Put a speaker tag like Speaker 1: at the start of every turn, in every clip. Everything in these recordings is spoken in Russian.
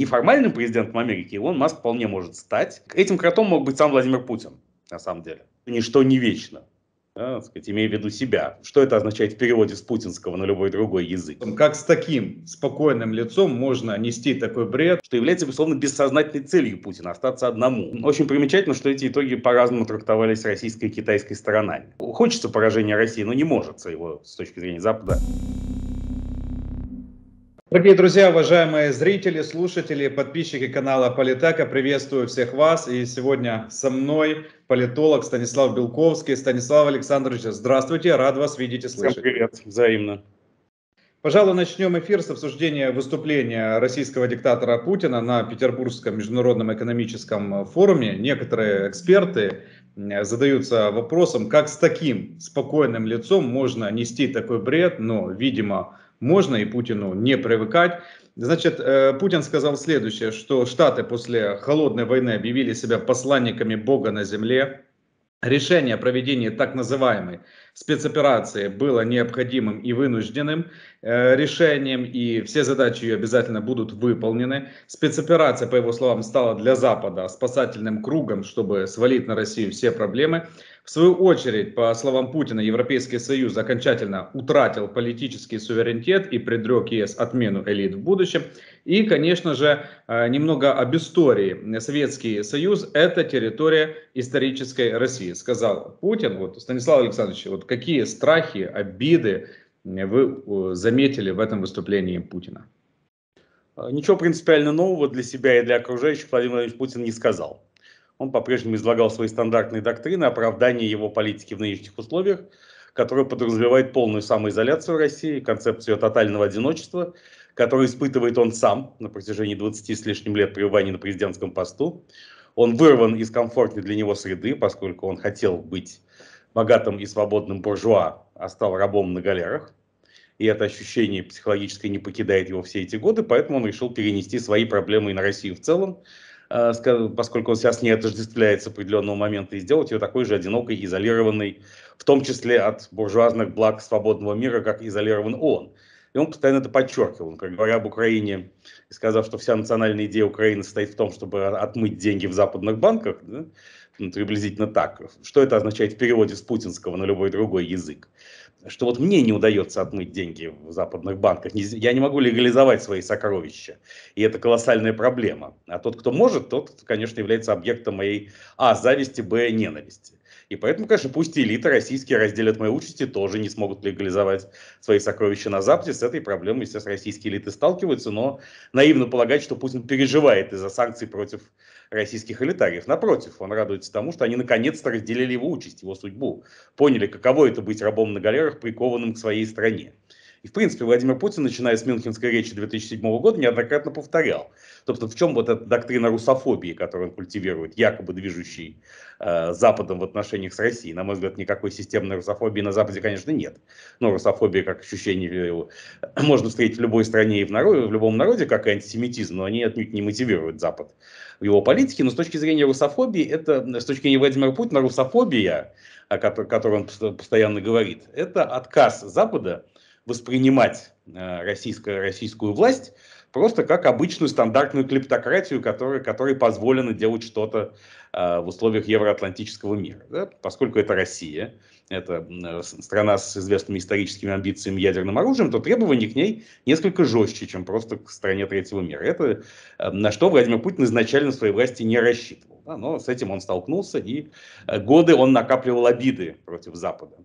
Speaker 1: неформальным президентом Америки Илон Маск вполне может стать. Этим кротом мог быть сам Владимир Путин, на самом деле. Ничто не вечно. Да, так сказать, имея в виду себя. Что это означает в переводе с путинского на любой другой язык? Как с таким спокойным лицом можно нести такой бред? Что является, безусловно, бессознательной целью Путина – остаться одному. Очень примечательно, что эти итоги по-разному трактовались российской и китайской сторонами. Хочется поражения России, но не может, его с точки зрения Запада.
Speaker 2: Дорогие друзья, уважаемые зрители, слушатели, подписчики канала Политека, приветствую всех вас. И сегодня со мной политолог Станислав Белковский. Станислав Александрович, здравствуйте, рад вас видеть и слышать. Всем привет, взаимно. Пожалуй, начнем эфир с обсуждения выступления российского диктатора Путина на Петербургском международном экономическом форуме. Некоторые эксперты задаются вопросом, как с таким спокойным лицом можно нести такой бред, но, видимо, можно и Путину не привыкать. Значит, э, Путин сказал следующее, что Штаты после холодной войны объявили себя посланниками Бога на земле. Решение о проведении так называемой спецоперации было необходимым и вынужденным э, решением, и все задачи ее обязательно будут выполнены. Спецоперация, по его словам, стала для Запада спасательным кругом, чтобы свалить на Россию все проблемы. В свою очередь, по словам Путина, Европейский Союз окончательно утратил политический суверенитет и предрек ЕС отмену элит в будущем. И, конечно же, э, немного об истории. Советский Союз – это территория исторической России, сказал Путин. Вот, Станислав Александрович, вот какие страхи, обиды э,
Speaker 1: вы э, заметили в этом выступлении Путина? Ничего принципиально нового для себя и для окружающих Владимир Владимирович Путин не сказал он по-прежнему излагал свои стандартные доктрины оправдания его политики в нынешних условиях, которая подразумевает полную самоизоляцию России, концепцию тотального одиночества, которую испытывает он сам на протяжении 20 с лишним лет пребывания на президентском посту. Он вырван из комфортной для него среды, поскольку он хотел быть богатым и свободным буржуа, а стал рабом на галерах. И это ощущение психологическое не покидает его все эти годы, поэтому он решил перенести свои проблемы и на Россию в целом, Э, поскольку он сейчас не отождествляет с определенного момента, и сделать ее такой же одинокой, изолированной, в том числе от буржуазных благ свободного мира, как изолирован он. И он постоянно это подчеркивал, как говоря об Украине, сказав, что вся национальная идея Украины состоит в том, чтобы отмыть деньги в западных банках, да, ну, приблизительно так. Что это означает в переводе с путинского на любой другой язык? что вот мне не удается отмыть деньги в западных банках. Я не могу легализовать свои сокровища. И это колоссальная проблема. А тот, кто может, тот, конечно, является объектом моей, а, зависти, б, ненависти. И поэтому, конечно, пусть элиты российские разделят мои участи, тоже не смогут легализовать свои сокровища на Западе. С этой проблемой, сейчас российские элиты сталкиваются, но наивно полагать, что Путин переживает из-за санкций против российских элитариев. Напротив, он радуется тому, что они наконец-то разделили его участь, его судьбу, поняли, каково это быть рабом на галерах, прикованным к своей стране. И, в принципе, Владимир Путин, начиная с Мюнхенской речи 2007 года, неоднократно повторял. Собственно, в чем вот эта доктрина русофобии, которую он культивирует, якобы движущий э, Западом в отношениях с Россией. На мой взгляд, никакой системной русофобии на Западе, конечно, нет. Но русофобия, как ощущение, э, можно встретить в любой стране и в, народе, в любом народе, как и антисемитизм, но они отнюдь не мотивируют Запад в его политике. Но с точки зрения русофобии, это, с точки зрения Владимира Путина, русофобия, о которой он постоянно говорит, это отказ Запада воспринимать э, российскую, российскую власть просто как обычную стандартную клептократию, которой, которой позволено делать что-то э, в условиях евроатлантического мира. Да? Поскольку это Россия, это э, страна с известными историческими амбициями ядерным оружием, то требования к ней несколько жестче, чем просто к стране третьего мира. Это на что Владимир Путин изначально в своей власти не рассчитывал. Да? Но с этим он столкнулся, и годы он накапливал обиды против Запада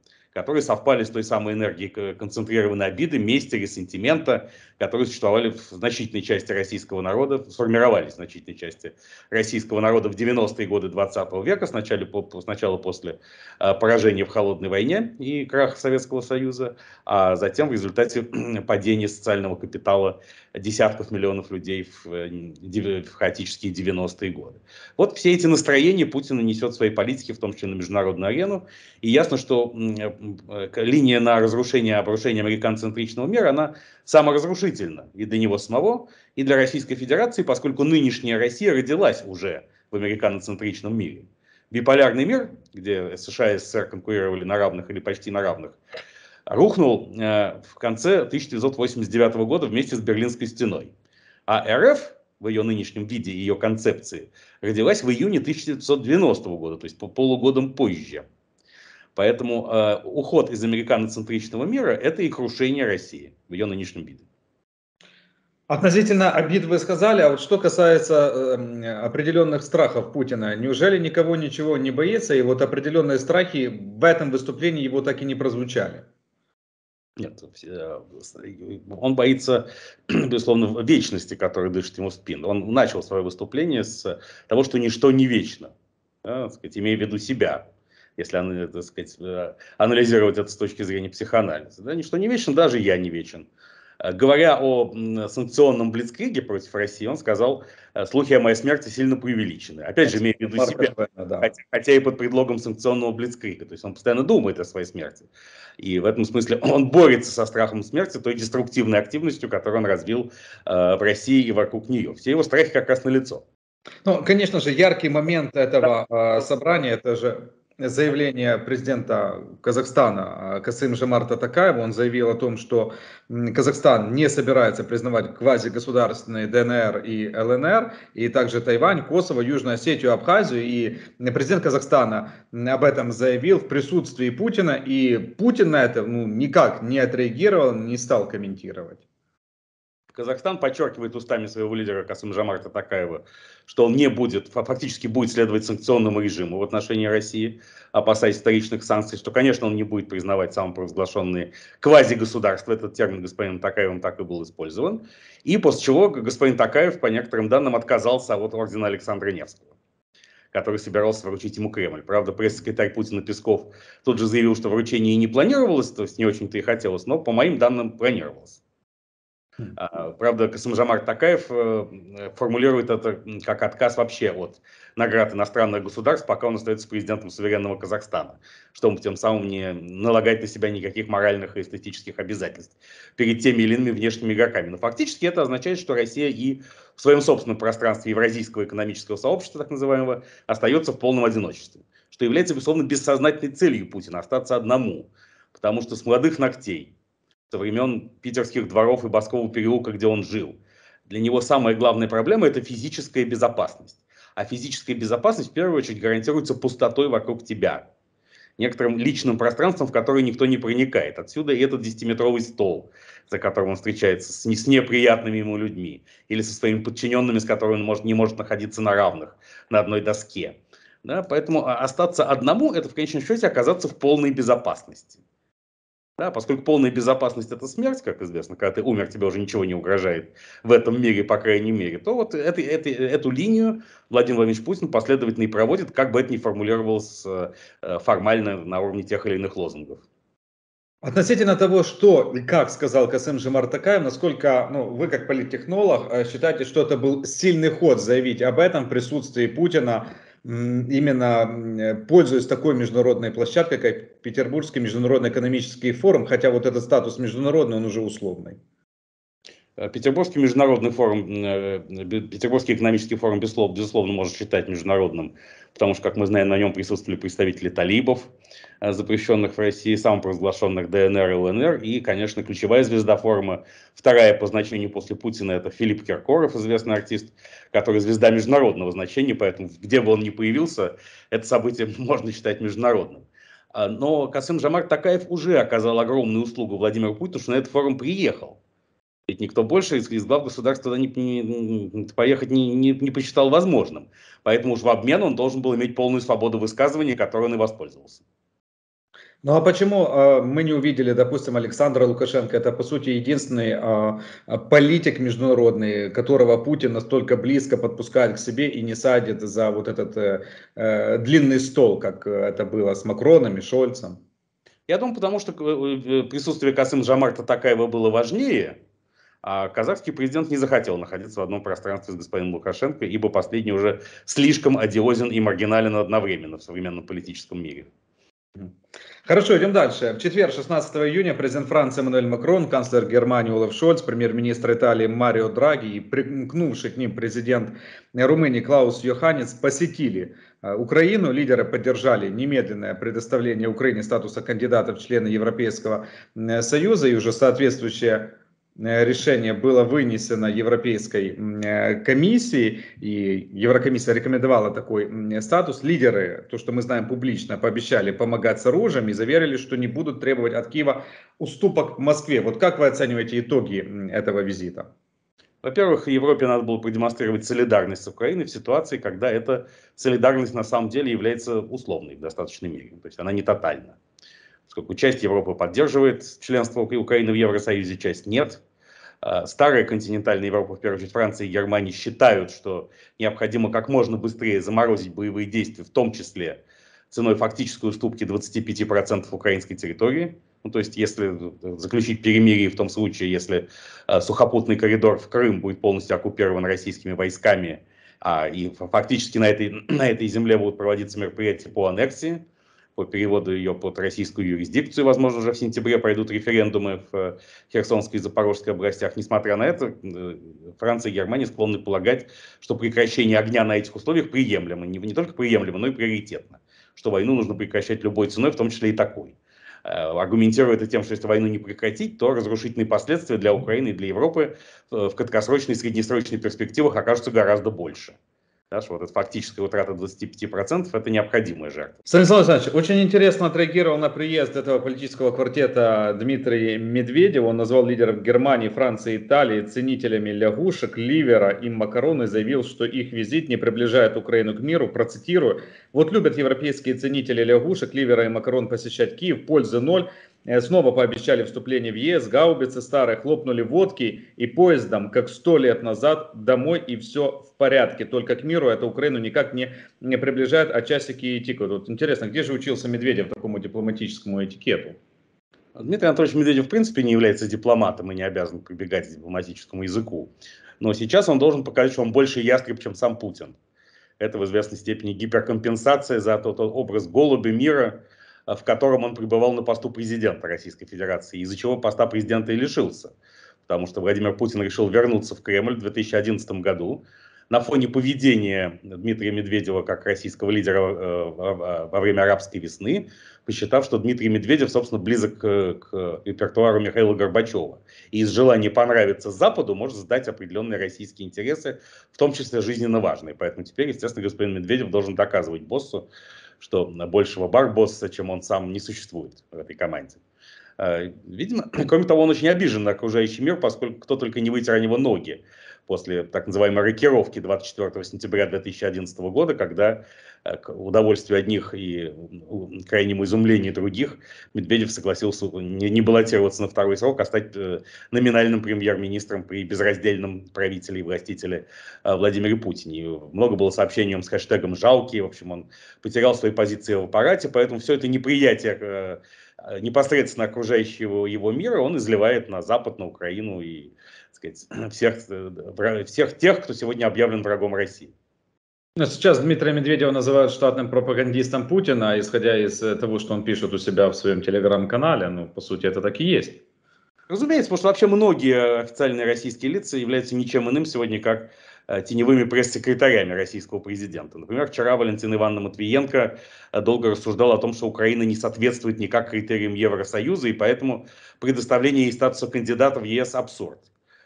Speaker 1: которые совпали с той самой энергией концентрированной обиды, мести, ресентимента, которые существовали в значительной части российского народа, сформировались в значительной части российского народа в 90-е годы 20 -го века, сначала, сначала после а, поражения в Холодной войне и краха Советского Союза, а затем в результате падения социального капитала десятков миллионов людей в, э, в хаотические 90-е годы. Вот все эти настроения Путин нанесет в своей политике, в том числе на международную арену, и ясно, что э, э, линия на разрушение, обрушение американцентричного мира, она саморазрушительно и для него самого, и для Российской Федерации, поскольку нынешняя Россия родилась уже в американоцентричном мире. Биполярный мир, где США и СССР конкурировали на равных или почти на равных, рухнул э, в конце 1989 года вместе с Берлинской стеной. А РФ в ее нынешнем виде, ее концепции, родилась в июне 1990 года, то есть по полугодам позже. Поэтому э, уход из американоцентричного мира – это и крушение России в ее нынешнем виде.
Speaker 2: Относительно обид вы сказали, а вот что касается э, эм, определенных страхов Путина, неужели никого ничего не боится, и вот определенные страхи в этом выступлении его так и не прозвучали?
Speaker 1: Нет, э, он боится, безусловно, вечности, которая дышит ему в спину. Он начал свое выступление с того, что ничто не вечно, да, сказать, имея в виду себя если так сказать, э, анализировать это с точки зрения психоанализа. Да, ничто не вечен, даже я не вечен. Э, говоря о санкционном блицкриге против России, он сказал, э, слухи о моей смерти сильно преувеличены. Опять же, имея в виду себя, хотя, хотя и под предлогом санкционного блицкрига. То есть он постоянно думает о своей смерти. И в этом смысле он борется со страхом смерти, той деструктивной активностью, которую он развил в России и вокруг нее. Все его страхи как раз лицо.
Speaker 2: Ну, конечно же, яркий момент этого э, собрания, это же заявление президента Казахстана а, Касым Жамарта Такаева. Он заявил о том, что Казахстан не собирается признавать квазигосударственные ДНР и ЛНР, и также Тайвань, Косово, Южную Осетию, Абхазию. И президент Казахстана об этом заявил в присутствии Путина, и Путин на это ну, никак не отреагировал, не стал комментировать.
Speaker 1: Казахстан подчеркивает устами своего лидера касым Касымжамарта Такаева, что он не будет, фактически будет следовать санкционному режиму в отношении России, опасаясь вторичных санкций, что, конечно, он не будет признавать самопровозглашенные квазигосударства. Этот термин господином Такаевым так и был использован. И после чего господин Такаев, по некоторым данным, отказался от ордена Александра Невского который собирался вручить ему Кремль. Правда, пресс-секретарь Путина Песков тут же заявил, что вручение и не планировалось, то есть не очень-то и хотелось, но, по моим данным, планировалось. А, правда, Касымжамар Такаев э, формулирует это как отказ вообще от наград иностранных государств, пока он остается президентом суверенного Казахстана, чтобы тем самым не налагать на себя никаких моральных и эстетических обязательств перед теми или иными внешними игроками. Но фактически это означает, что Россия и в своем собственном пространстве Евразийского экономического сообщества, так называемого, остается в полном одиночестве, что является, безусловно, бессознательной целью Путина – остаться одному, потому что с молодых ногтей – со времен питерских дворов и Баскового переулка, где он жил. Для него самая главная проблема – это физическая безопасность. А физическая безопасность, в первую очередь, гарантируется пустотой вокруг тебя, некоторым личным пространством, в которое никто не проникает. Отсюда и этот 10-метровый стол, за которым он встречается с, не, с неприятными ему людьми или со своими подчиненными, с которыми он может, не может находиться на равных, на одной доске. Да, поэтому а, остаться одному – это в конечном счете оказаться в полной безопасности. Да, поскольку полная безопасность – это смерть, как известно, когда ты умер, тебе уже ничего не угрожает в этом мире, по крайней мере, то вот это, это, эту линию Владимир Владимирович Путин последовательно и проводит, как бы это ни формулировалось э, э, формально на уровне тех или иных лозунгов.
Speaker 2: Относительно того, что и как сказал Касым Жимар Такаев, насколько ну, вы, как политтехнолог, э, считаете, что это был сильный ход заявить об этом в присутствии Путина именно э, пользуясь такой международной площадкой, как Петербургский международный экономический форум, хотя вот этот статус международный, он уже условный.
Speaker 1: Э, Петербургский международный форум, э, Петербургский экономический форум, безусловно, безусловно, можно считать международным, потому что, как мы знаем, на нем присутствовали представители талибов, э, запрещенных в России, самопровозглашенных ДНР и ЛНР, и, конечно, ключевая звезда форума, вторая по значению после Путина, это Филипп Киркоров, известный артист, который звезда международного значения, поэтому где бы он ни появился, это событие можно считать международным. А, но Касым Жамар Такаев уже оказал огромную услугу Владимиру Путину, что на этот форум приехал ведь никто больше из, из глав государств туда не, не, поехать не, не, не посчитал возможным. Поэтому уж в обмен он должен был иметь полную свободу высказывания, которой он и воспользовался.
Speaker 2: Ну а почему э, мы не увидели, допустим, Александра Лукашенко? Это, по сути, единственный э, политик международный, которого Путин настолько близко подпускает к себе и не садит за вот этот э, э длинный стол, как это было с Макроном и Шольцем.
Speaker 1: Я думаю, потому что э, э, присутствие Касым Жамарта Такаева было важнее, а казахский президент не захотел находиться в одном пространстве с господином Лукашенко, ибо последний уже слишком одиозен и маргинален одновременно в современном политическом мире.
Speaker 2: Хорошо, идем дальше. В четверг, 16 июня, президент Франции Эммануэль Макрон, канцлер Германии Олаф Шольц, премьер-министр Италии Марио Драги и примкнувший к ним президент Румынии Клаус Йоханец посетили э, Украину. Лидеры поддержали немедленное предоставление Украине статуса кандидата в члены Европейского э, Союза и уже соответствующее Э, решение было вынесено Европейской э, комиссией, и Еврокомиссия рекомендовала такой статус. Лидеры, то, что мы знаем публично, пообещали помогать с оружием и заверили, что не будут требовать от Киева уступок Москве. Вот как
Speaker 1: вы оцениваете итоги этого визита? Во-первых, Европе надо было продемонстрировать солидарность с Украиной в ситуации, когда эта солидарность на самом деле является условной в достаточной мере, то есть она не тотальна. Поскольку часть Европы поддерживает членство Украины в Евросоюзе, часть нет. А, Старая континентальная Европа, в первую очередь Франция и Германия, считают, что необходимо как можно быстрее заморозить боевые действия, в том числе ценой фактической уступки 25% украинской территории. Ну, то есть, если заключить перемирие в том случае, если э, сухопутный коридор в Крым будет полностью оккупирован российскими войсками, а, и фактически на этой, на этой земле будут проводиться мероприятия по аннексии, по переводу ее под российскую юрисдикцию. Возможно, уже в сентябре пройдут референдумы в э, Херсонской и Запорожской областях. Несмотря на это, э, Франция и Германия склонны полагать, что прекращение огня на этих условиях приемлемо. Не, не только приемлемо, но и приоритетно. Что войну нужно прекращать любой ценой, в том числе и такой э, аргументируя это тем, что если войну не прекратить, то разрушительные последствия для Украины и для Европы в краткосрочной и среднесрочной перспективах окажутся гораздо больше. Да, что вот эта фактическая утрата 25% – это необходимая жертва.
Speaker 2: Станислав Александрович, очень интересно отреагировал на приезд этого политического квартета Дмитрий Медведев. Он назвал лидеров Германии, Франции, Италии ценителями лягушек, ливера и макарон и заявил, что их визит не приближает Украину к миру. Процитирую. «Вот любят европейские ценители лягушек, ливера и макарон посещать Киев, пользы ноль. Э, снова пообещали вступление в ЕС, гаубицы старые хлопнули водки и поездом, как сто лет назад, домой и все в порядке. Только к миру это Украину никак не, не приближает, а часики и тикают. Вот интересно, где же учился
Speaker 1: Медведев такому дипломатическому этикету? Дмитрий Анатольевич Медведев в принципе не является дипломатом и не обязан прибегать к дипломатическому языку. Но сейчас он должен показать, что он больше ястреб, чем сам Путин. Это в известной степени гиперкомпенсация за тот образ голуби мира – а, в котором он пребывал на посту президента Российской Федерации, из-за чего поста президента и лишился. Потому что Владимир Путин решил вернуться в Кремль в 2011 году на фоне поведения Дмитрия Медведева как российского лидера э, во время арабской весны, посчитав, что Дмитрий Медведев, собственно, близок к репертуару Михаила Горбачева. И из желания понравиться Западу может сдать определенные российские интересы, в том числе жизненно важные. Поэтому теперь, естественно, господин Медведев должен доказывать боссу, что большего барбосса, чем он сам, не существует в этой команде. А, видимо, кроме того, он очень обижен на окружающий мир, поскольку кто только не вытер о него ноги после так называемой рокировки 24 сентября 2011 года, когда э, к удовольствию одних и крайнему изумлению других Медведев согласился не, не баллотироваться на второй срок, а стать э, номинальным премьер-министром при безраздельном правителе и властителе э, Владимире Путине. И много было сообщений с хэштегом «жалкий», в общем, он потерял свои позиции в аппарате, поэтому все это неприятие непосредственно окружающего его мира он изливает на Запад, на Украину и сказать, всех, э, всех тех, кто сегодня объявлен врагом России.
Speaker 2: Но ну, сейчас Дмитрия Медведева называют штатным пропагандистом Путина, а исходя из
Speaker 1: э, того, что он пишет у себя в своем телеграм-канале. Ну, по сути, это так и есть. Разумеется, потому что вообще многие официальные российские лица являются ничем иным сегодня, как э, теневыми пресс-секретарями российского президента. Например, вчера Валентина Ивановна Матвиенко долго рассуждала о том, что Украина не соответствует никак критериям Евросоюза, и поэтому предоставление ей статуса кандидата в ЕС абсурд.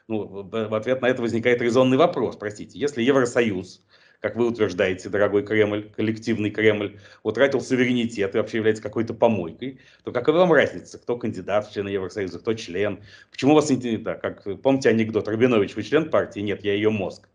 Speaker 1: Ну, в ответ на это возникает резонный вопрос, простите. Если Евросоюз, как вы утверждаете, дорогой Кремль, коллективный Кремль, утратил суверенитет и вообще является какой-то помойкой, то какая вам разница, кто кандидат в члены Евросоюза, кто член? Почему у вас не так? Как, помните анекдот Рабинович, вы член партии? Нет, я ее мозг.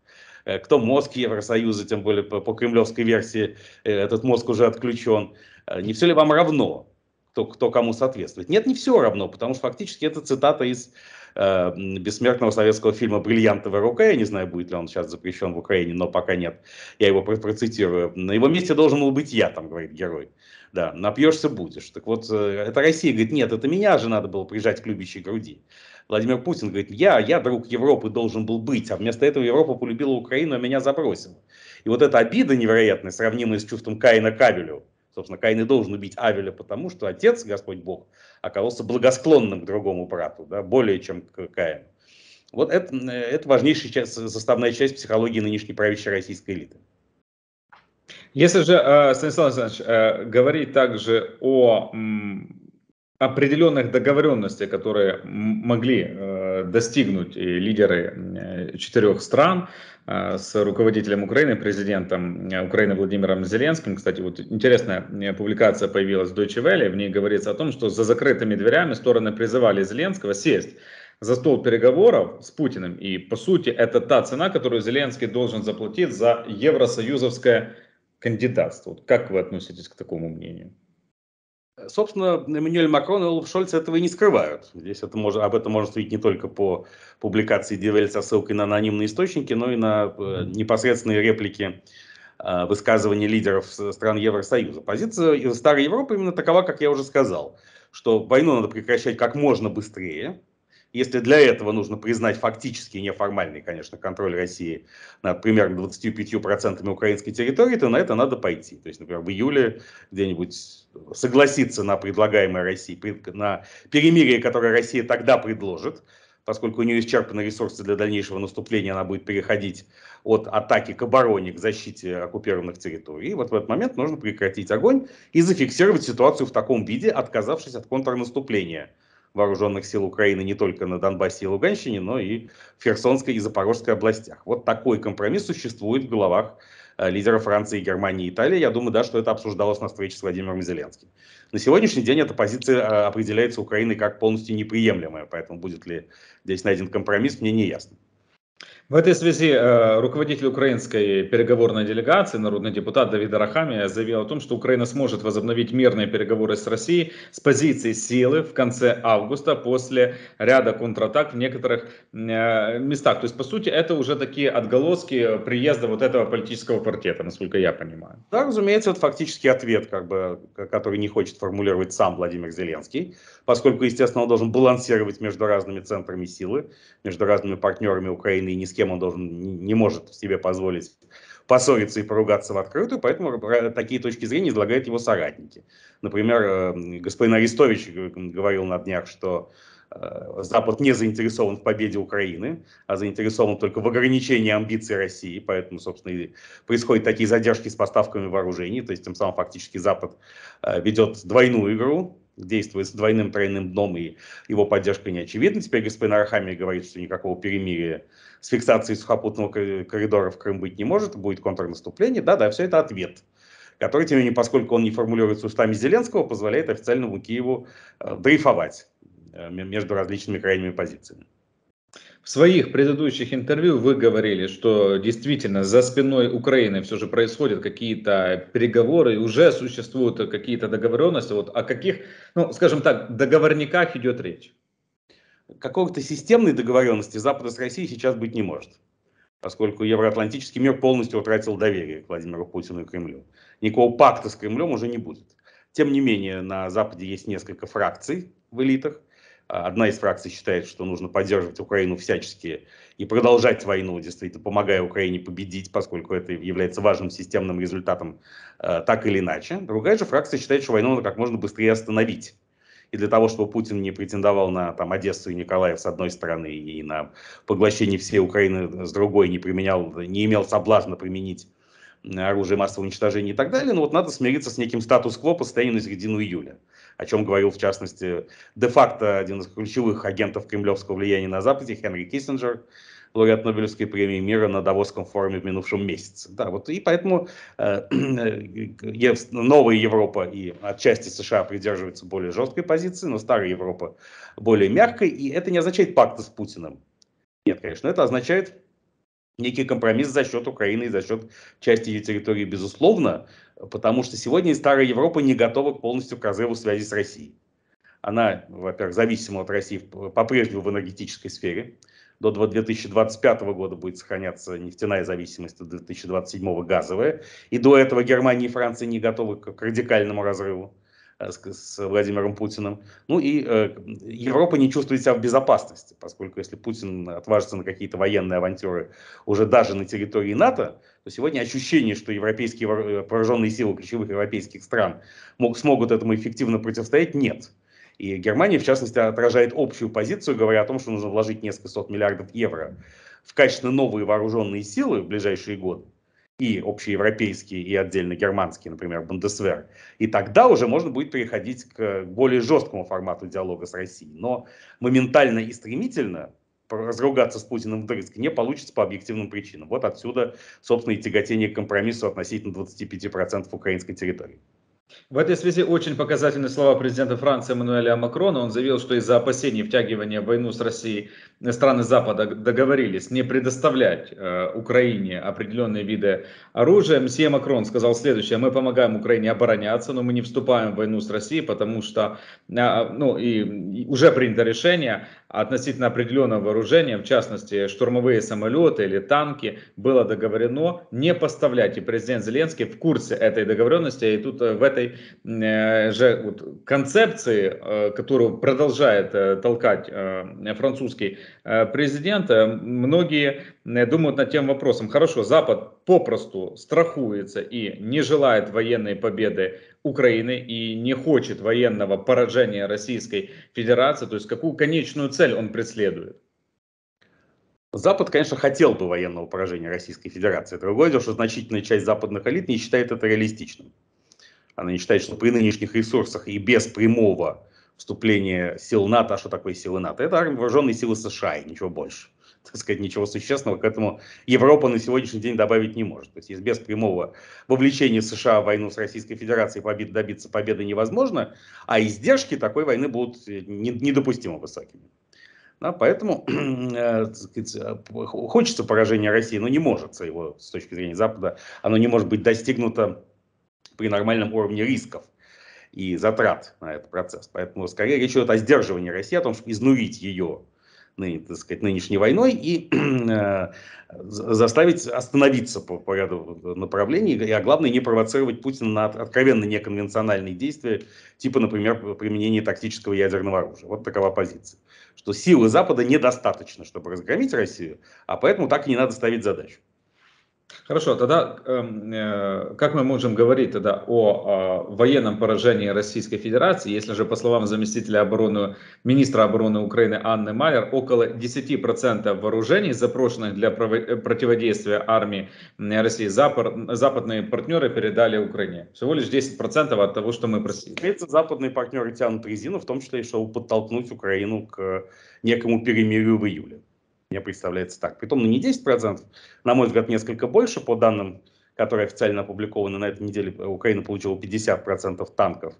Speaker 1: Э, кто мозг Евросоюза, тем более по, по кремлевской версии э, этот мозг уже отключен. Э, не все ли вам равно, кто, кто кому соответствует? Нет, не все равно, потому что фактически это цитата из э, бессмертного советского фильма «Бриллиантовая рука». Я не знаю, будет ли он сейчас запрещен в Украине, но пока нет. Я его процитирую. «На его месте должен был быть я», там говорит герой. Да, напьешься будешь. Так вот, э, это Россия говорит, нет, это меня же надо было прижать к любящей груди. Владимир Путин говорит, я, я друг Европы должен был быть, а вместо этого Европа полюбила Украину, а меня забросила. И вот эта обида невероятная, сравнимая с чувством Каина Кабелю, Собственно, Каин и должен убить Авеля, потому что отец, Господь Бог, оказался благосклонным к другому брату, да, более чем к Каину. Вот это, э, это важнейшая часть, составная часть психологии нынешней правящей российской элиты.
Speaker 2: Если же, э, Станислав Александрович, э, говорить также о определенных договоренностей, которые могли э, достигнуть лидеры э, четырех стран э, с руководителем Украины, президентом э, Украины Владимиром Зеленским. Кстати, вот интересная публикация появилась в Deutsche Welle, в ней говорится о том, что за закрытыми дверями стороны призывали Зеленского сесть за стол переговоров с Путиным. И, по сути, это та цена, которую Зеленский должен заплатить за евросоюзовское кандидатство. Вот как вы относитесь к такому мнению?
Speaker 1: Собственно, Эммануэль Макрон и Олаф Шольц этого и не скрывают. Здесь это можно, об этом можно судить не только по публикации Девель со ссылкой на анонимные источники, но и на э, непосредственные реплики э, высказывания лидеров стран Евросоюза. Позиция Старой Европы именно такова, как я уже сказал, что войну надо прекращать как можно быстрее, если для этого нужно признать фактически неформальный, конечно, контроль России над примерно 25% украинской территории, то на это надо пойти. То есть, например, в июле где-нибудь согласиться на предлагаемое России, на перемирие, которое Россия тогда предложит, поскольку у нее исчерпаны ресурсы для дальнейшего наступления, она будет переходить от атаки к обороне, к защите оккупированных территорий. И вот в этот момент нужно прекратить огонь и зафиксировать ситуацию в таком виде, отказавшись от контрнаступления – вооруженных сил Украины не только на Донбассе и Луганщине, но и в Херсонской и Запорожской областях. Вот такой компромисс существует в головах э, лидеров Франции, Германии и Италии. Я думаю, да, что это обсуждалось на встрече с Владимиром Зеленским. На сегодняшний день эта позиция э, определяется Украиной как полностью неприемлемая, поэтому будет ли здесь найден компромисс, мне не ясно.
Speaker 2: В этой связи э, руководитель украинской переговорной делегации, народный депутат Давид Арахамия заявил о том, что Украина сможет возобновить мирные переговоры с Россией с позиции силы в конце августа после ряда контратак в некоторых э, местах. То есть, по сути, это уже такие отголоски приезда вот
Speaker 1: этого политического квартета, насколько я понимаю. Да, разумеется, это фактически ответ, как бы, который не хочет формулировать сам Владимир Зеленский, поскольку, естественно, он должен балансировать между разными центрами силы, между разными партнерами Украины и ни с кем он должен, не может себе позволить поссориться и поругаться в открытую, поэтому такие точки зрения излагают его соратники. Например, эм, господин Арестович э, говорил на днях, что э, Запад не заинтересован в победе Украины, а заинтересован только в ограничении амбиций России, поэтому, собственно, и происходят такие задержки с поставками вооружений, то есть тем самым фактически Запад э, ведет двойную игру, действует с двойным тройным дном, и его поддержка не очевидна. Теперь господин Арахами говорит, что никакого перемирия с фиксацией сухопутного коридора в Крым быть не может, будет контрнаступление. Да-да, все это ответ который, тем не менее, поскольку он не формулируется устами Зеленского, позволяет официальному Киеву э, дрейфовать э, между различными крайними позициями. В своих предыдущих интервью вы говорили, что действительно за спиной
Speaker 2: Украины все же происходят какие-то переговоры, уже существуют какие-то договоренности.
Speaker 1: Вот о каких, ну, скажем так, договорниках идет речь? Какого-то системной договоренности Запада с Россией сейчас быть не может, поскольку евроатлантический мир полностью утратил доверие к Владимиру Путину и Кремлю. Никакого пакта с Кремлем уже не будет. Тем не менее, на Западе есть несколько фракций в элитах, а, одна из фракций считает, что нужно поддерживать Украину всячески и продолжать войну, действительно помогая Украине победить, поскольку это является важным системным результатом э, так или иначе. Другая же фракция считает, что войну надо как можно быстрее остановить. И для того, чтобы Путин не претендовал на там, Одессу и Николаев с одной стороны, и на поглощение всей Украины с другой, не, применял, не имел соблазна применить оружие массового уничтожения и так далее, но ну вот надо смириться с неким статус-кво по состоянию на середину июля о чем говорил, в частности, де-факто один из ключевых агентов кремлевского влияния на Западе Хенри Киссинджер, лауреат Нобелевской премии мира на Давосском форуме в минувшем месяце. Да, вот и поэтому э, э, новая Европа и отчасти США придерживаются более жесткой позиции, но старая Европа более мягкой, и это не означает пакта с Путиным. Нет, конечно, это означает некий компромисс за счет Украины и за счет части ее территории, безусловно, потому что сегодня старая Европа не готова полностью к разрыву связи с Россией. Она, во-первых, зависима от России по-прежнему в энергетической сфере. До 2025 года будет сохраняться нефтяная зависимость, а до 2027 газовая. И до этого Германия и Франция не готовы к радикальному разрыву. Э, с Владимиром Путиным. Ну и э, Европа не чувствует себя в безопасности, поскольку если Путин отважится на какие-то военные авантюры уже даже на территории НАТО, то сегодня ощущение, что европейские э, вооруженные силы ключевых европейских стран мог, смогут этому эффективно противостоять, нет. И Германия, в частности, отражает общую позицию, говоря о том, что нужно вложить несколько сот миллиардов евро в качественно новые вооруженные силы в ближайшие годы и общеевропейские, и отдельно германские, например, Бундесвер. И тогда уже можно будет переходить к более жесткому формату диалога с Россией. Но моментально и стремительно разругаться с Путиным вдрызг не получится по объективным причинам. Вот отсюда, собственно, и тяготение к компромиссу относительно 25% украинской территории.
Speaker 2: В этой связи очень показательны слова президента Франции Эммануэля Макрона. Он заявил, что из-за опасений втягивания в войну с Россией страны Запада договорились не предоставлять э, Украине определенные виды оружия. Мсье Макрон сказал следующее, мы помогаем Украине обороняться, но мы не вступаем в войну с Россией, потому что э, ну, и, и уже принято решение относительно определенного вооружения, в частности штурмовые самолеты или танки, было договорено не поставлять. И президент Зеленский в курсе этой договоренности, и тут э, в этой э, же вот, концепции, э, которую продолжает э, толкать э, французский Э, президента, многие э, думают над тем вопросом, хорошо, Запад попросту страхуется и не желает военной победы Украины и не хочет военного поражения Российской Федерации, то есть какую конечную цель он преследует?
Speaker 1: Запад, конечно, хотел бы военного поражения Российской Федерации. Другое дело, что значительная часть западных элит не считает это реалистичным. Она не считает, что при нынешних ресурсах и без прямого вступление сил НАТО. А что такое силы НАТО? Это вооруженные силы США и ничего больше. Так сказать, ничего существенного к этому Европа на сегодняшний день добавить не может. То есть без прямого вовлечения США в войну с Российской Федерацией побед, добиться победы невозможно, а издержки такой войны будут э, недопустимо высокими. Да, поэтому э, сказать, э, хочется поражения России, но не может его с точки зрения Запада. Оно не может быть достигнуто при нормальном уровне рисков и затрат на этот процесс. Поэтому скорее речь идет о сдерживании России, о том, чтобы изнурить ее так сказать, нынешней войной и э, заставить остановиться по, по ряду направлений, и, а главное, не провоцировать Путина на откровенно неконвенциональные действия, типа, например, применения тактического ядерного оружия. Вот такова позиция, что силы Запада недостаточно, чтобы разгромить Россию, а поэтому так и не надо ставить задачу. Хорошо, тогда эм, э,
Speaker 2: как мы можем говорить тогда о э, военном поражении Российской Федерации, если же, по словам заместителя обороны, министра обороны Украины Анны Майер, около 10% вооружений, запрошенных для э, противодействия армии России,
Speaker 1: запад, западные партнеры передали Украине. Всего лишь 10% от того, что мы просили. Кажется, западные партнеры тянут резину, в том числе, чтобы подтолкнуть Украину к некому перемирию в июле мне представляется так. Притом на ну, не 10%, на мой взгляд, несколько больше. По данным, которые официально опубликованы на этой неделе, Украина получила 50% танков,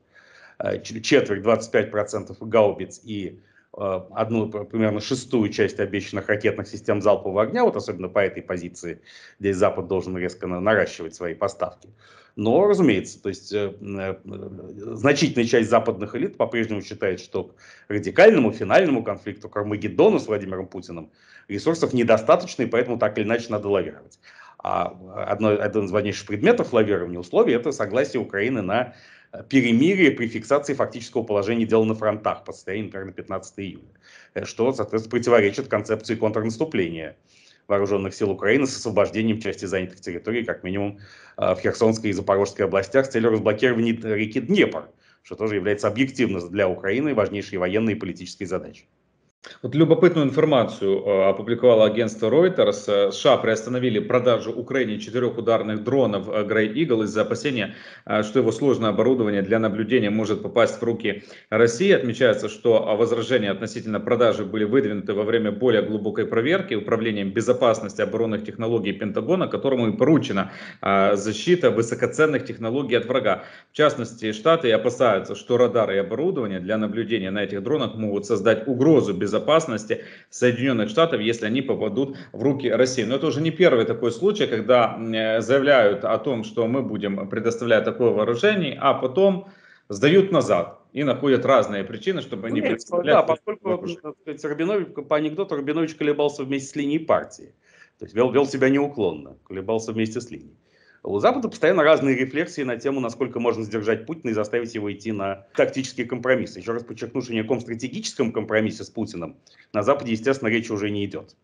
Speaker 1: э, четверть, 25% гаубиц и э, одну, примерно шестую часть обещанных ракетных систем залпового огня, вот особенно по этой позиции, здесь Запад должен резко наращивать свои поставки. Но, разумеется, то есть э, э, э, значительная часть западных элит по-прежнему считает, что к радикальному финальному конфликту, к Армагеддону с Владимиром Путиным, ресурсов недостаточно, и поэтому так или иначе надо лавировать. А одно, один из важнейших предметов лавирования условий – это согласие Украины на э, перемирие при фиксации фактического положения дел на фронтах по состоянию, например, на 15 июля, э, что, соответственно, противоречит концепции контрнаступления вооруженных сил Украины с освобождением части занятых территорий, как минимум э, в Херсонской и Запорожской областях, с целью разблокирования реки Днепр, что тоже является объективно для Украины важнейшей военной и политической задачей.
Speaker 2: Вот любопытную информацию э, опубликовало агентство Reuters. Э, США приостановили продажу Украине четырех ударных дронов э, Grey Eagle из-за опасения, что его сложное оборудование для наблюдения может попасть в руки России. Отмечается, что возражения относительно продажи были выдвинуты во время более глубокой проверки Управлением безопасности оборонных технологий Пентагона, которому и поручена защита высокоценных технологий от врага. В частности, Штаты опасаются, что радары и оборудование для наблюдения на этих дронах могут создать угрозу безопасности безопасности Соединенных Штатов, если они попадут в руки России. Но это уже не первый такой случай, когда э, заявляют о том, что мы будем предоставлять такое вооружение, а потом сдают
Speaker 1: назад и находят разные причины, чтобы не ну, Нет, представляли... Да, поскольку сказать, Рабинович, по анекдоту Рабинович колебался вместе с линией партии. То есть вел, вел себя неуклонно, колебался вместе с линией. У Запада постоянно разные рефлексии на тему, насколько можно сдержать Путина и заставить его идти на тактические компромиссы. Еще раз подчеркну, что ни о каком стратегическом компромиссе с Путиным на Западе, естественно, речи уже не идет.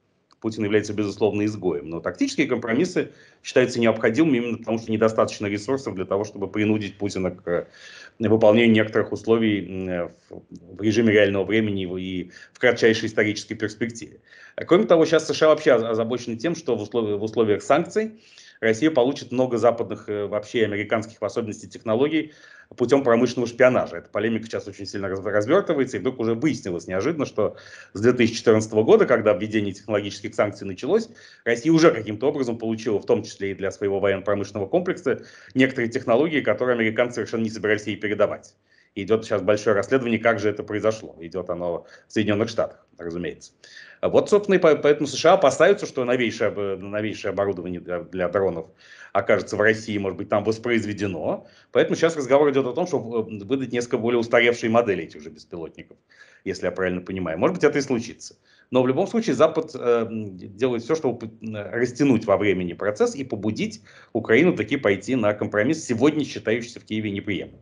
Speaker 1: Путин является, безусловно, изгоем. Но тактические компромиссы считаются необходимыми именно потому, что недостаточно ресурсов для того, чтобы принудить Путина к э, выполнению некоторых условий э, в режиме реального времени и в кратчайшей исторической перспективе. Кроме того, сейчас США вообще озабочены тем, что в условиях санкций Россия получит много западных, э, вообще американских, в особенности технологий, путем промышленного шпионажа. Эта полемика сейчас очень сильно развертывается, и вдруг уже выяснилось неожиданно, что с 2014 года, когда введение технологических санкций началось, Россия уже каким-то образом получила, в том числе и для своего военно-промышленного комплекса, некоторые технологии, которые американцы совершенно не собирались ей передавать. Идет сейчас большое расследование, как же это произошло. Идет оно в Соединенных Штатах, разумеется. А вот, собственно, и поэтому США опасаются, что новейшее, новейшее оборудование для, для дронов окажется в России, может быть, там воспроизведено. Поэтому сейчас разговор идет о том, чтобы э, выдать несколько более устаревшие модели этих же беспилотников, если я правильно понимаю. Может быть, это и случится. Но в любом случае Запад э, делает все, чтобы растянуть во времени процесс и побудить Украину таки пойти на компромисс, сегодня считающийся в Киеве неприемлемым.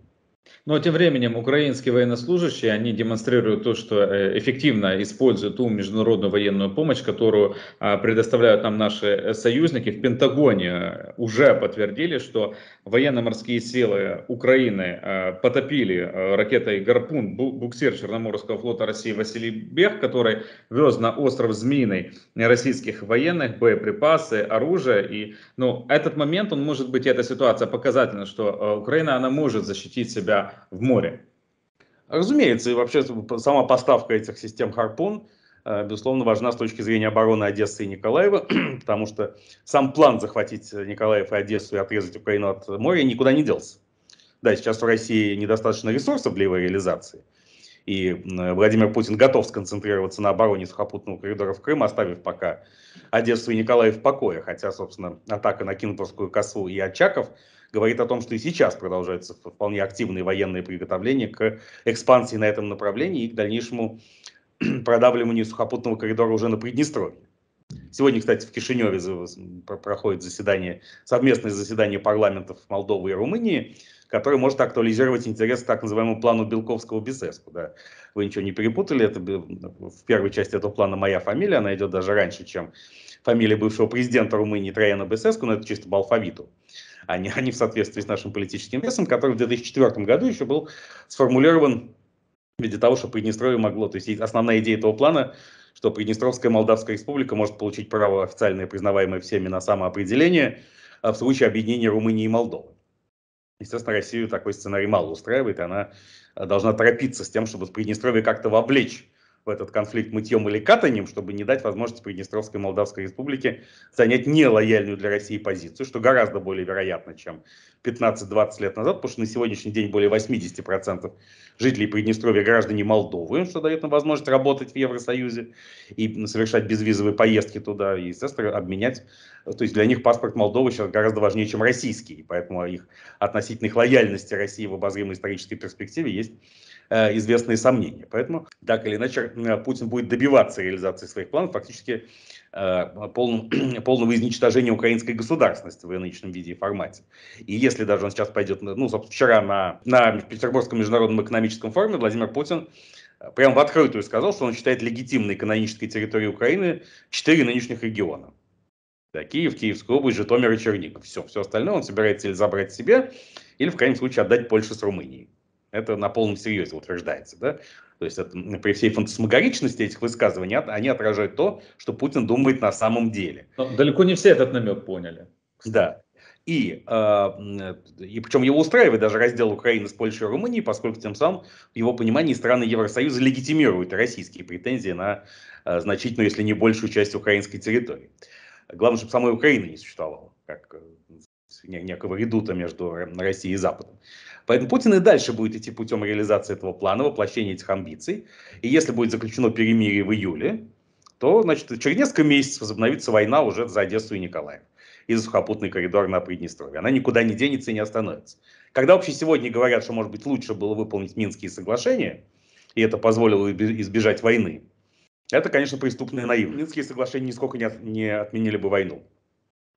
Speaker 2: Но тем временем украинские военнослужащие, они демонстрируют то, что э, эффективно используют ту международную военную помощь, которую а, предоставляют нам наши э, союзники. В Пентагоне э, уже подтвердили, что военно-морские силы Украины потопили ракетой «Гарпун» буксир Черноморского флота России Василий Бех, который вез на остров Змеиный российских военных, боеприпасы, оружие. И ну, этот момент, он может быть, эта ситуация показательна, что Украина, она может защитить себя в море.
Speaker 1: Разумеется, и вообще сама поставка этих систем «Харпун» э, безусловно, важна с точки зрения обороны Одессы и Николаева, потому что сам план захватить э, Николаев и Одессу и отрезать Украину от моря никуда не делся. Да, сейчас в России недостаточно ресурсов для его реализации, и э, Владимир Путин готов сконцентрироваться на обороне сухопутного коридора в Крым, оставив пока Одессу и Николаев в покое, хотя, собственно, атака на Кинпурскую косу и Очаков – говорит о том, что и сейчас продолжаются вполне активные военные приготовления к экспансии на этом направлении и к дальнейшему продавливанию сухопутного коридора уже на Приднестровье. Сегодня, кстати, в Кишиневе проходит заседание, совместное заседание парламентов Молдовы и Румынии, которое может актуализировать интерес к так называемому плану белковского бесеску Да. Вы ничего не перепутали, это, в первой части этого плана моя фамилия, она идет даже раньше, чем фамилия бывшего президента Румынии Траяна Бесеску, но это чисто по алфавиту а не, а не в соответствии с нашим политическим весом, который в 2004 году еще был сформулирован в виде того, что Приднестровье могло, то есть основная идея этого плана, что Приднестровская Молдавская республика может получить право официальное, признаваемое всеми на самоопределение а в случае объединения Румынии и Молдовы. Естественно, Россию такой сценарий мало устраивает, и она а, должна торопиться с тем, чтобы Приднестровье как-то вовлечь в этот конфликт мытьем или катанием, чтобы не дать возможности Приднестровской Молдавской Республике занять нелояльную для России позицию, что гораздо более вероятно, чем 15-20 лет назад, потому что на сегодняшний день более 80% жителей Приднестровья граждане Молдовы, что дает нам возможность работать в Евросоюзе и совершать безвизовые поездки туда и, естественно, обменять. То есть для них паспорт Молдовы сейчас гораздо важнее, чем российский, поэтому их относительных лояльности России в обозримой исторической перспективе есть Э, известные сомнения. Поэтому, так или иначе, э, Путин будет добиваться реализации своих планов фактически э, полным, полного изничтожения украинской государственности в нынешнем виде и формате. И если даже он сейчас пойдет, ну, собственно, вчера на, на Петербургском международном экономическом форуме Владимир Путин прямо в открытую сказал, что он считает легитимной канонической территорией Украины четыре нынешних региона. Да, Киев, Киевская область, Житомир и Чернигов. Все, все остальное он собирается или забрать себе, или в крайнем случае отдать Польше с Румынией. Это на полном серьезе утверждается. Да? То есть это, при всей фантасмагоричности этих высказываний они отражают то, что Путин думает на самом деле. Но далеко не все этот намек поняли. Да. И, а, э, и причем его устраивает даже раздел Украины с Польшей и Румынией, поскольку тем самым в его понимании страны Евросоюза легитимируют российские претензии на э, значительную, если не большую часть украинской территории. Главное, чтобы самой Украины не существовало, как э, некого редута между Россией и Западом. Поэтому Путин и дальше будет идти путем реализации этого плана, воплощения этих амбиций. И если будет заключено перемирие в июле, то, значит, через несколько месяцев возобновится война уже за Одессу и Николаев и за сухопутный коридор на Приднестровье. Она никуда не денется и не остановится. Когда вообще сегодня говорят, что, может быть, лучше было выполнить Минские соглашения, и это позволило избежать войны, это, конечно, преступная наивность. Минские соглашения нисколько не, от, не отменили бы войну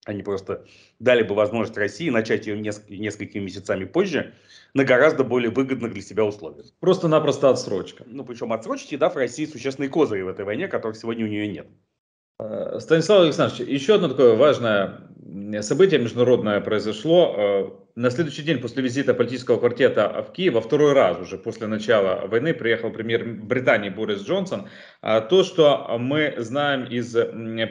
Speaker 1: они просто дали бы возможность России начать ее неск- несколькими месяцами позже на гораздо более выгодных для себя условиях. Просто-напросто отсрочка. Ну, причем отсрочки, да, в России существенные козыри в этой войне, которых сегодня у нее нет.
Speaker 2: Э, Станислав Александрович, еще одно такое важное событие международное произошло. Э, на следующий день после визита политического квартета в Киев, во второй раз уже после начала войны приехал премьер Британии Борис Джонсон. А, то, что мы знаем из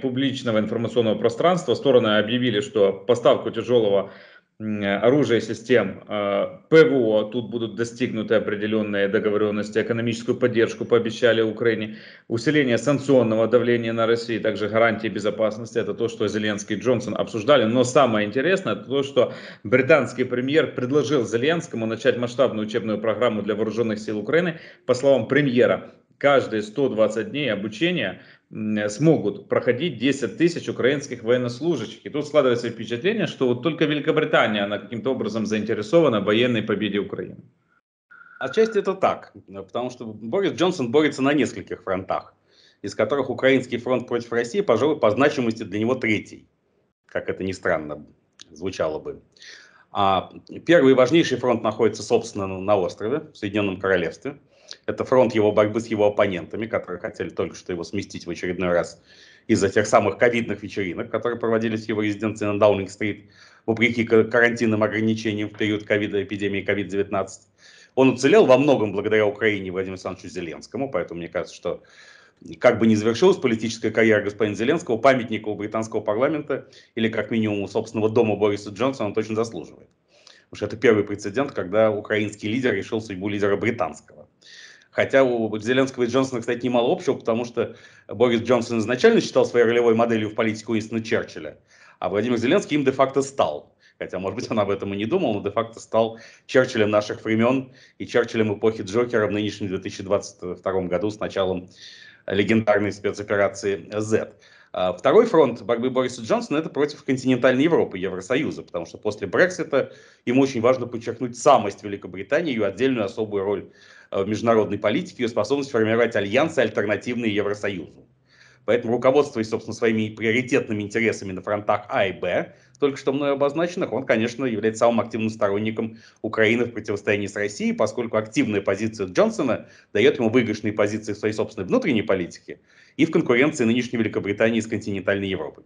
Speaker 2: публичного информационного пространства, стороны объявили, что поставку тяжелого Э, оружия систем э, ПВО. Тут будут достигнуты определенные договоренности, экономическую поддержку пообещали Украине, усиление санкционного давления на Россию, также гарантии безопасности. Это то, что Зеленский и Джонсон обсуждали. Но самое интересное, это то, что британский премьер предложил Зеленскому начать масштабную учебную программу для вооруженных сил Украины. По словам премьера, каждые 120 дней обучения – Э, смогут проходить 10 тысяч украинских военнослужащих. И тут складывается впечатление, что вот только Великобритания, она каким-то образом заинтересована в военной победе Украины.
Speaker 1: Отчасти это так, э, потому что Борис Джонсон борется на нескольких фронтах, из которых украинский фронт против России, пожалуй, по значимости для него третий, как это ни странно звучало бы. А первый и важнейший фронт находится, собственно, на острове, в Соединенном Королевстве – это фронт его борьбы с его оппонентами, которые хотели только что его сместить в очередной раз из-за тех самых ковидных вечеринок, которые проводились в его резиденции на Даунинг-стрит, вопреки карантинным ограничениям в период ковида, эпидемии COVID-19. Он уцелел во многом благодаря Украине Владимиру Александровичу Зеленскому, поэтому мне кажется, что как бы не завершилась политическая карьера господина Зеленского, памятника у британского парламента или как минимум у собственного дома Бориса Джонсона он точно заслуживает. Потому что это первый прецедент, когда украинский лидер решил судьбу лидера британского. Хотя у Зеленского и Джонсона, кстати, немало общего, потому что Борис Джонсон изначально считал своей ролевой моделью в политику Уинстона Черчилля, а Владимир Зеленский им де-факто стал. Хотя, может быть, он об этом и не думал, но де-факто стал Черчиллем наших времен и Черчиллем эпохи Джокера в нынешнем 2022 году с началом легендарной спецоперации Z. А второй фронт борьбы Бориса Джонсона – это против континентальной Европы, Евросоюза, потому что после Брексита ему очень важно подчеркнуть самость Великобритании, ее отдельную особую роль Э, международной политике, ее способность формировать альянсы, альтернативные Евросоюзу. Поэтому, руководствуясь, собственно, своими приоритетными интересами на фронтах А и Б, только что мной обозначенных, он, конечно, является самым активным сторонником Украины в противостоянии с Россией, поскольку активная позиция Джонсона дает ему выигрышные позиции в своей собственной внутренней политике и в конкуренции нынешней Великобритании с континентальной Европой.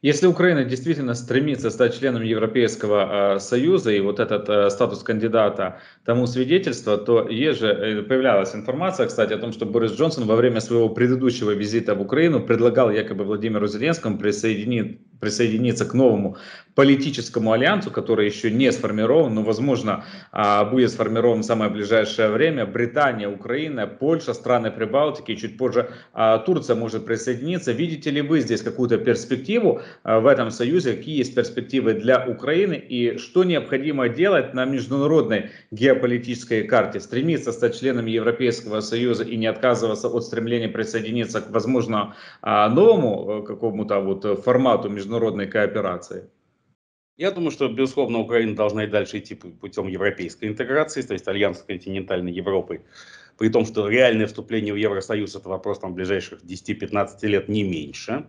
Speaker 1: Если Украина действительно стремится стать членом
Speaker 2: Европейского э, Союза, и вот этот э, статус кандидата тому свидетельство, то есть же э, появлялась информация, кстати, о том, что Борис Джонсон во время своего предыдущего визита в Украину предлагал якобы Владимиру Зеленскому присоединить присоединиться к новому политическому альянсу, который еще не сформирован, но, возможно, а, будет сформирован в самое ближайшее время. Британия, Украина, Польша, страны Прибалтики, и чуть позже а, Турция может присоединиться. Видите ли вы здесь какую-то перспективу а, в этом союзе? Какие есть перспективы для Украины и что необходимо делать на международной геополитической карте? Стремиться стать членом Европейского союза и не отказываться от стремления присоединиться к, возможно, новому э, какому-то вот формату международного международной
Speaker 1: кооперации? Я думаю, что, безусловно, Украина должна и дальше идти путем европейской интеграции, то есть альянс континентальной Европой, при том, что реальное вступление в Евросоюз – это вопрос там, ближайших 10-15 лет не меньше,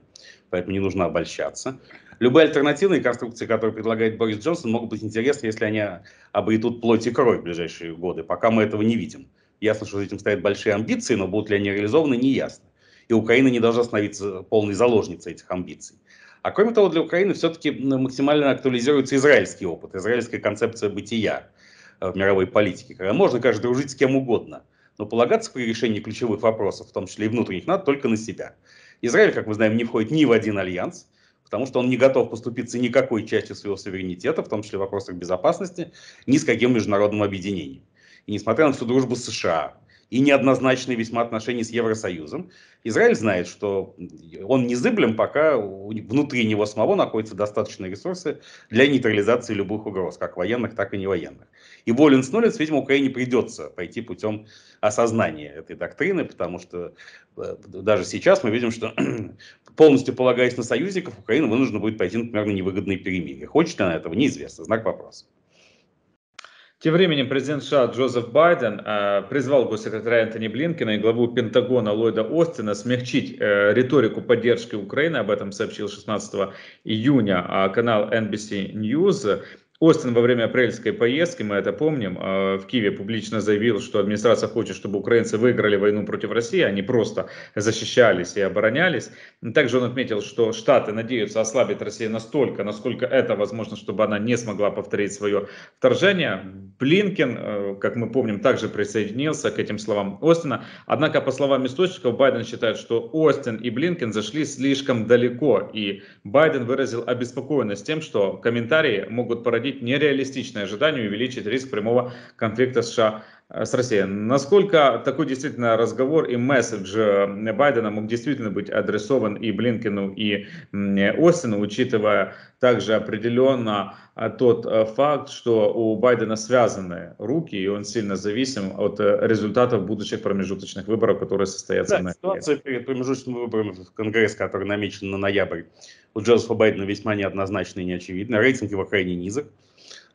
Speaker 1: поэтому не нужно обольщаться. Любые альтернативные конструкции, которые предлагает Борис Джонсон, могут быть интересны, если они обретут плоть и кровь в ближайшие годы. Пока мы этого не видим. Ясно, что за этим стоят большие амбиции, но будут ли они реализованы, не ясно. И Украина не должна становиться полной заложницей этих амбиций. А кроме того, для Украины все-таки максимально актуализируется израильский опыт, израильская концепция бытия э, в мировой политике, когда можно, конечно, дружить с кем угодно, но полагаться при решении ключевых вопросов, в том числе и внутренних, надо только на себя. Израиль, как мы знаем, не входит ни в один альянс, потому что он не готов поступиться никакой частью своего суверенитета, в том числе в вопросах безопасности, ни с каким международным объединением. И несмотря на всю дружбу США, и неоднозначные весьма отношения с Евросоюзом. Израиль знает, что он незыблем, пока внутри него самого находятся достаточные ресурсы для нейтрализации любых угроз, как военных, так и невоенных. И болен с видимо, Украине придется пойти путем осознания этой доктрины, потому что э, даже сейчас мы видим, что полностью полагаясь на союзников, Украина вынуждена будет пойти, например, на невыгодные перемирия. Хочет ли она этого, неизвестно. Знак вопроса. Тем временем президент США Джозеф Байден э,
Speaker 2: призвал госсекретаря Энтони Блинкина и главу Пентагона Ллойда Остина смягчить э, риторику поддержки Украины. Об этом сообщил 16 июня э, канал NBC News. Остин во время апрельской поездки, мы это помним, э, в Киеве публично заявил, что администрация хочет, чтобы украинцы выиграли войну против России, они просто защищались и оборонялись. Также он отметил, что Штаты надеются ослабить Россию настолько, насколько это возможно, чтобы она не смогла повторить свое вторжение. Блинкен, э, как мы помним, также присоединился к этим словам Остина. Однако, по словам источников, Байден считает, что Остин и Блинкен зашли слишком далеко, и Байден выразил обеспокоенность тем, что комментарии могут породить накопить нереалистичные ожидания и увеличить риск прямого конфликта США э, с Россией. Насколько такой действительно разговор и месседж э, Байдена мог действительно быть адресован и Блинкину, и Остину, учитывая также определенно а тот э, факт, что у Байдена связаны руки, и он сильно зависим от э, результатов будущих промежуточных выборов, которые состоятся
Speaker 1: да, на ситуация перед промежуточными выборами в Конгресс, который намечен на ноябрь, у Джозефа Байдена весьма неоднозначно и неочевидно. Рейтинг его крайне низок.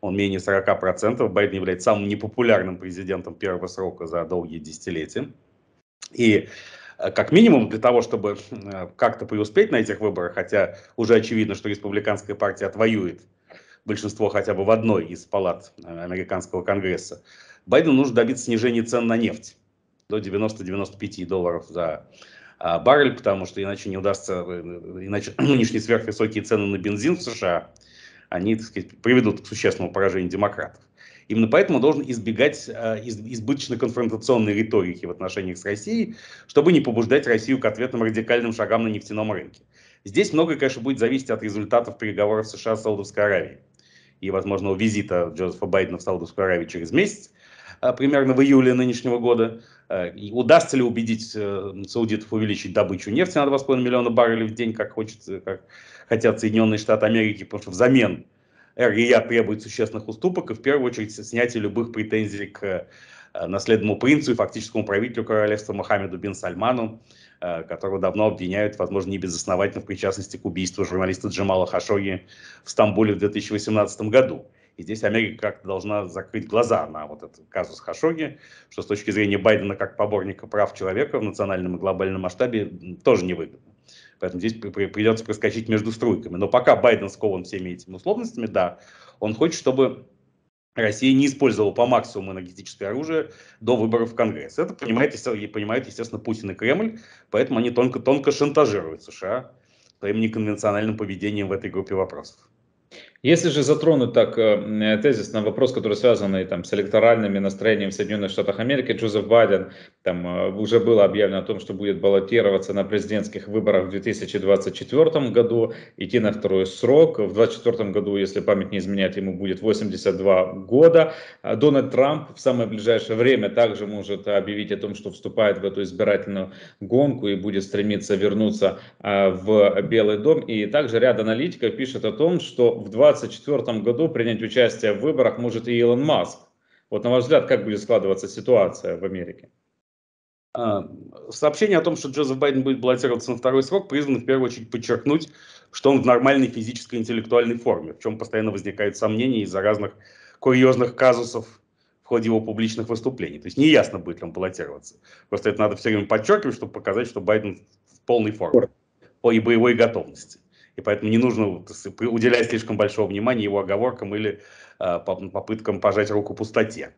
Speaker 1: Он менее 40%. Байден является самым непопулярным президентом первого срока за долгие десятилетия. И э, как минимум для того, чтобы как-то преуспеть на этих выборах, хотя уже очевидно, что республиканская партия отвоюет большинство хотя бы в одной из палат э, американского конгресса, Байдену нужно добиться снижения цен на нефть до 90-95 долларов за а, баррель, потому что иначе не удастся, э, э, иначе нынешние сверхвысокие цены на бензин в США, они, так сказать, приведут к существенному поражению демократов. Именно поэтому должен избегать избыточно-конфронтационной риторики в отношениях с Россией, чтобы не побуждать Россию к ответным радикальным шагам на нефтяном рынке. Здесь многое, конечно, будет зависеть от результатов переговоров США с Саудовской Аравией и возможного визита Джозефа Байдена в Саудовскую Аравию через месяц, а, примерно в июле нынешнего года. А, и удастся ли убедить э, саудитов увеличить добычу нефти на 2,5 миллиона баррелей в день, как, хочется, как хотят Соединенные Штаты Америки, потому что взамен РИА требует существенных уступок и в первую очередь снятие любых претензий к э, наследному принцу и фактическому правителю королевства Мохаммеду бин Сальману. Э, которого давно обвиняют, возможно, не безосновательно в причастности к убийству журналиста Джамала Хашоги в Стамбуле в 2018 году. И здесь Америка как-то должна закрыть глаза на вот этот казус Хашоги, что с точки зрения Байдена как поборника прав человека в национальном и глобальном масштабе тоже невыгодно. Поэтому здесь при, придется проскочить между струйками. Но пока Байден скован всеми этими условностями, да, он хочет, чтобы Россия не использовала по максимуму энергетическое оружие до выборов в Конгресс. Это понимает, понимает естественно, Путин и Кремль, поэтому они тонко-тонко шантажируют США своим неконвенциональным поведением в этой группе вопросов. Если же затронуть
Speaker 2: так э, тезис на вопрос, который связан там, с электоральными настроениями в Соединенных Штатах Америки, Джозеф Байден, там э, уже было объявлено о том, что будет баллотироваться на президентских выборах в 2024 году, идти на второй срок. В 2024 году, если память не изменяет, ему будет 82 года. А Дональд Трамп в самое ближайшее время также может объявить о том, что вступает в эту избирательную гонку и будет стремиться вернуться а, в Белый дом. И также ряд аналитиков пишет о том, что в 20 2024 году принять участие в выборах может и Илон Маск. Вот на ваш взгляд, как будет складываться ситуация в
Speaker 1: Америке? А, сообщение о том, что Джозеф Байден будет баллотироваться на второй срок, призвано в первую очередь подчеркнуть, что он в нормальной физической интеллектуальной форме, в чем постоянно возникают сомнения из-за разных курьезных казусов в ходе его публичных выступлений. То есть неясно, будет ли он баллотироваться. Просто это надо все время подчеркивать, чтобы показать, что Байден в полной форме, по и боевой готовности и поэтому не нужно уделять слишком большого внимания его оговоркам или а, попыткам пожать руку пустоте,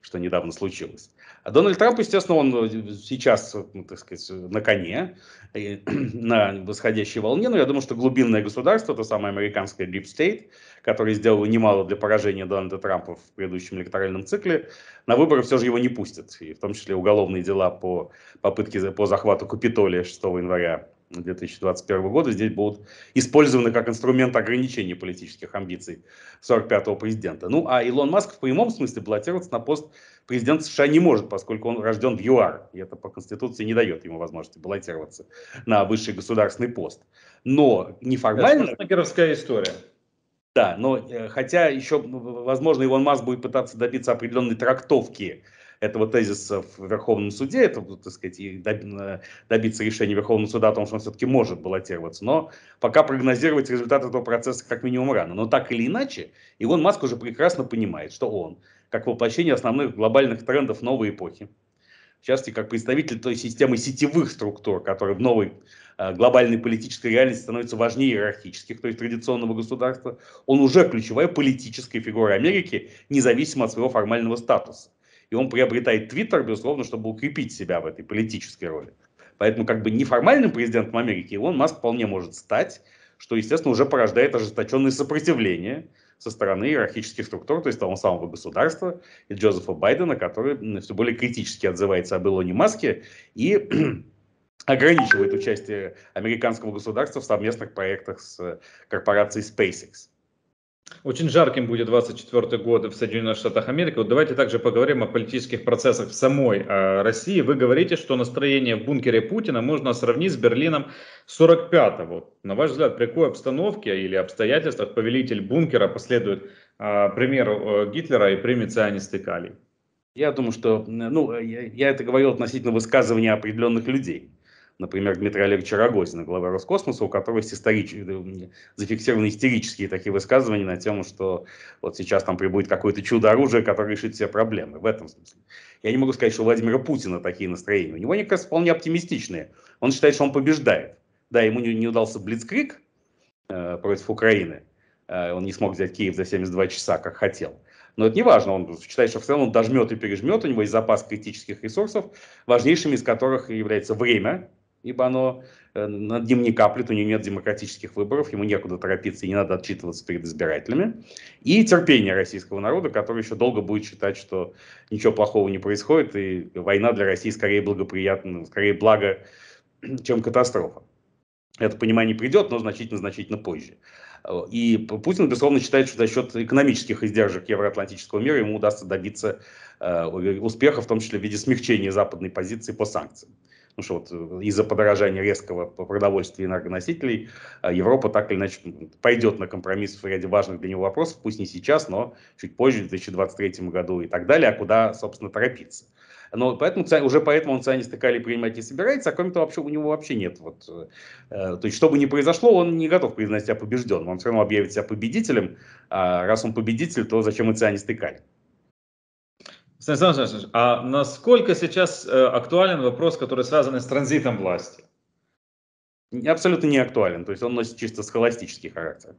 Speaker 1: что недавно случилось. А Дональд Трамп, естественно, он э, сейчас, э, ну, так сказать, на коне, на восходящей волне, но я думаю, что глубинное государство, то самое американское Deep State, которое сделало немало для поражения Дональда Трампа в предыдущем электоральном цикле, на выборы все же его не пустят, и в том числе уголовные дела по попытке по захвату Капитолия 6 января 2021 года здесь будут использованы как инструмент ограничения политических амбиций 45-го президента. Ну, а Илон Маск в прямом смысле баллотироваться на пост президента США не может, поскольку он рожден в ЮАР, и это по Конституции не дает ему возможности баллотироваться на высший государственный пост. Но неформально... Это геровская история. Да, но э, хотя еще, возможно, Илон Маск будет пытаться добиться определенной трактовки этого тезиса в Верховном суде, это, так сказать, и добиться решения Верховного суда о том, что он все-таки может баллотироваться. Но пока прогнозировать результат этого процесса как минимум рано. Но так или иначе, Илон Маск уже прекрасно понимает, что он, как воплощение основных глобальных трендов новой эпохи, в частности, как представитель той системы сетевых структур, которые в новой э, глобальной политической реальности становятся важнее иерархических, то есть традиционного государства, он уже ключевая политическая фигура Америки, независимо от своего формального статуса и он приобретает Твиттер, безусловно, чтобы укрепить себя в этой политической роли. Поэтому как бы неформальным президентом Америки Илон Маск вполне может стать, что, естественно, уже порождает ожесточенное сопротивление со стороны иерархических структур, то есть того самого государства и Джозефа Байдена, который все более критически отзывается об Илоне Маске и ограничивает участие американского государства в совместных проектах с э, корпорацией SpaceX.
Speaker 2: Очень жарким будет 24 год в Соединенных Штатах Америки. Вот давайте также поговорим о политических процессах в самой э, России. Вы говорите, что настроение в бункере Путина можно сравнить с Берлином 45-го. На ваш взгляд, при какой обстановке или обстоятельствах повелитель бункера последует
Speaker 1: э, примеру э, Гитлера и примет цианистый калий? Я думаю, что ну, я, я это говорил относительно высказывания определенных людей например, Дмитрий Олеговича Рогозина, глава Роскосмоса, у которого есть историч... Э, зафиксированы истерические такие высказывания на тему, что вот сейчас там прибудет какое-то чудо-оружие, которое решит все проблемы. В этом смысле. Я не могу сказать, что у Владимира Путина такие настроения. У него, мне кажется, вполне оптимистичные. Он считает, что он побеждает. Да, ему не, не удался Блицкрик э, против Украины. Э, он не смог взять Киев за 72 часа, как хотел. Но это не важно, он считает, что в целом он дожмет и пережмет, у него есть запас критических ресурсов, важнейшими из которых является время, ибо оно, э, над ним не каплет, у него нет демократических выборов, ему некуда торопиться и не надо отчитываться перед избирателями, и терпение российского народа, который еще долго будет считать, что ничего плохого не происходит, и война для России скорее благоприятна, скорее благо, чем катастрофа. Это понимание придет, но значительно-значительно позже. Э, и Путин, безусловно, считает, что за счет экономических издержек евроатлантического мира ему удастся добиться э, успеха, в том числе в виде смягчения западной позиции по санкциям. Потому что вот э, из-за подорожания резкого продовольствия и энергоносителей э, Европа так или иначе пойдет на компромисс в ряде важных для него вопросов, пусть не сейчас, но чуть позже, в 2023 году и так далее, а куда, собственно, торопиться. Но поэтому, уже поэтому он цианисты калий принимать не собирается, а кроме того, вообще, у него вообще нет. Вот, э, э то есть, что бы ни произошло, он не готов признать себя побежденным. Он все равно объявит себя победителем. А раз он победитель, то зачем и цианисты калий?
Speaker 2: Станислав Александрович, а
Speaker 1: насколько сейчас э, актуален вопрос, который связан с транзитом власти? Абсолютно не актуален, то есть он носит чисто схоластический характер.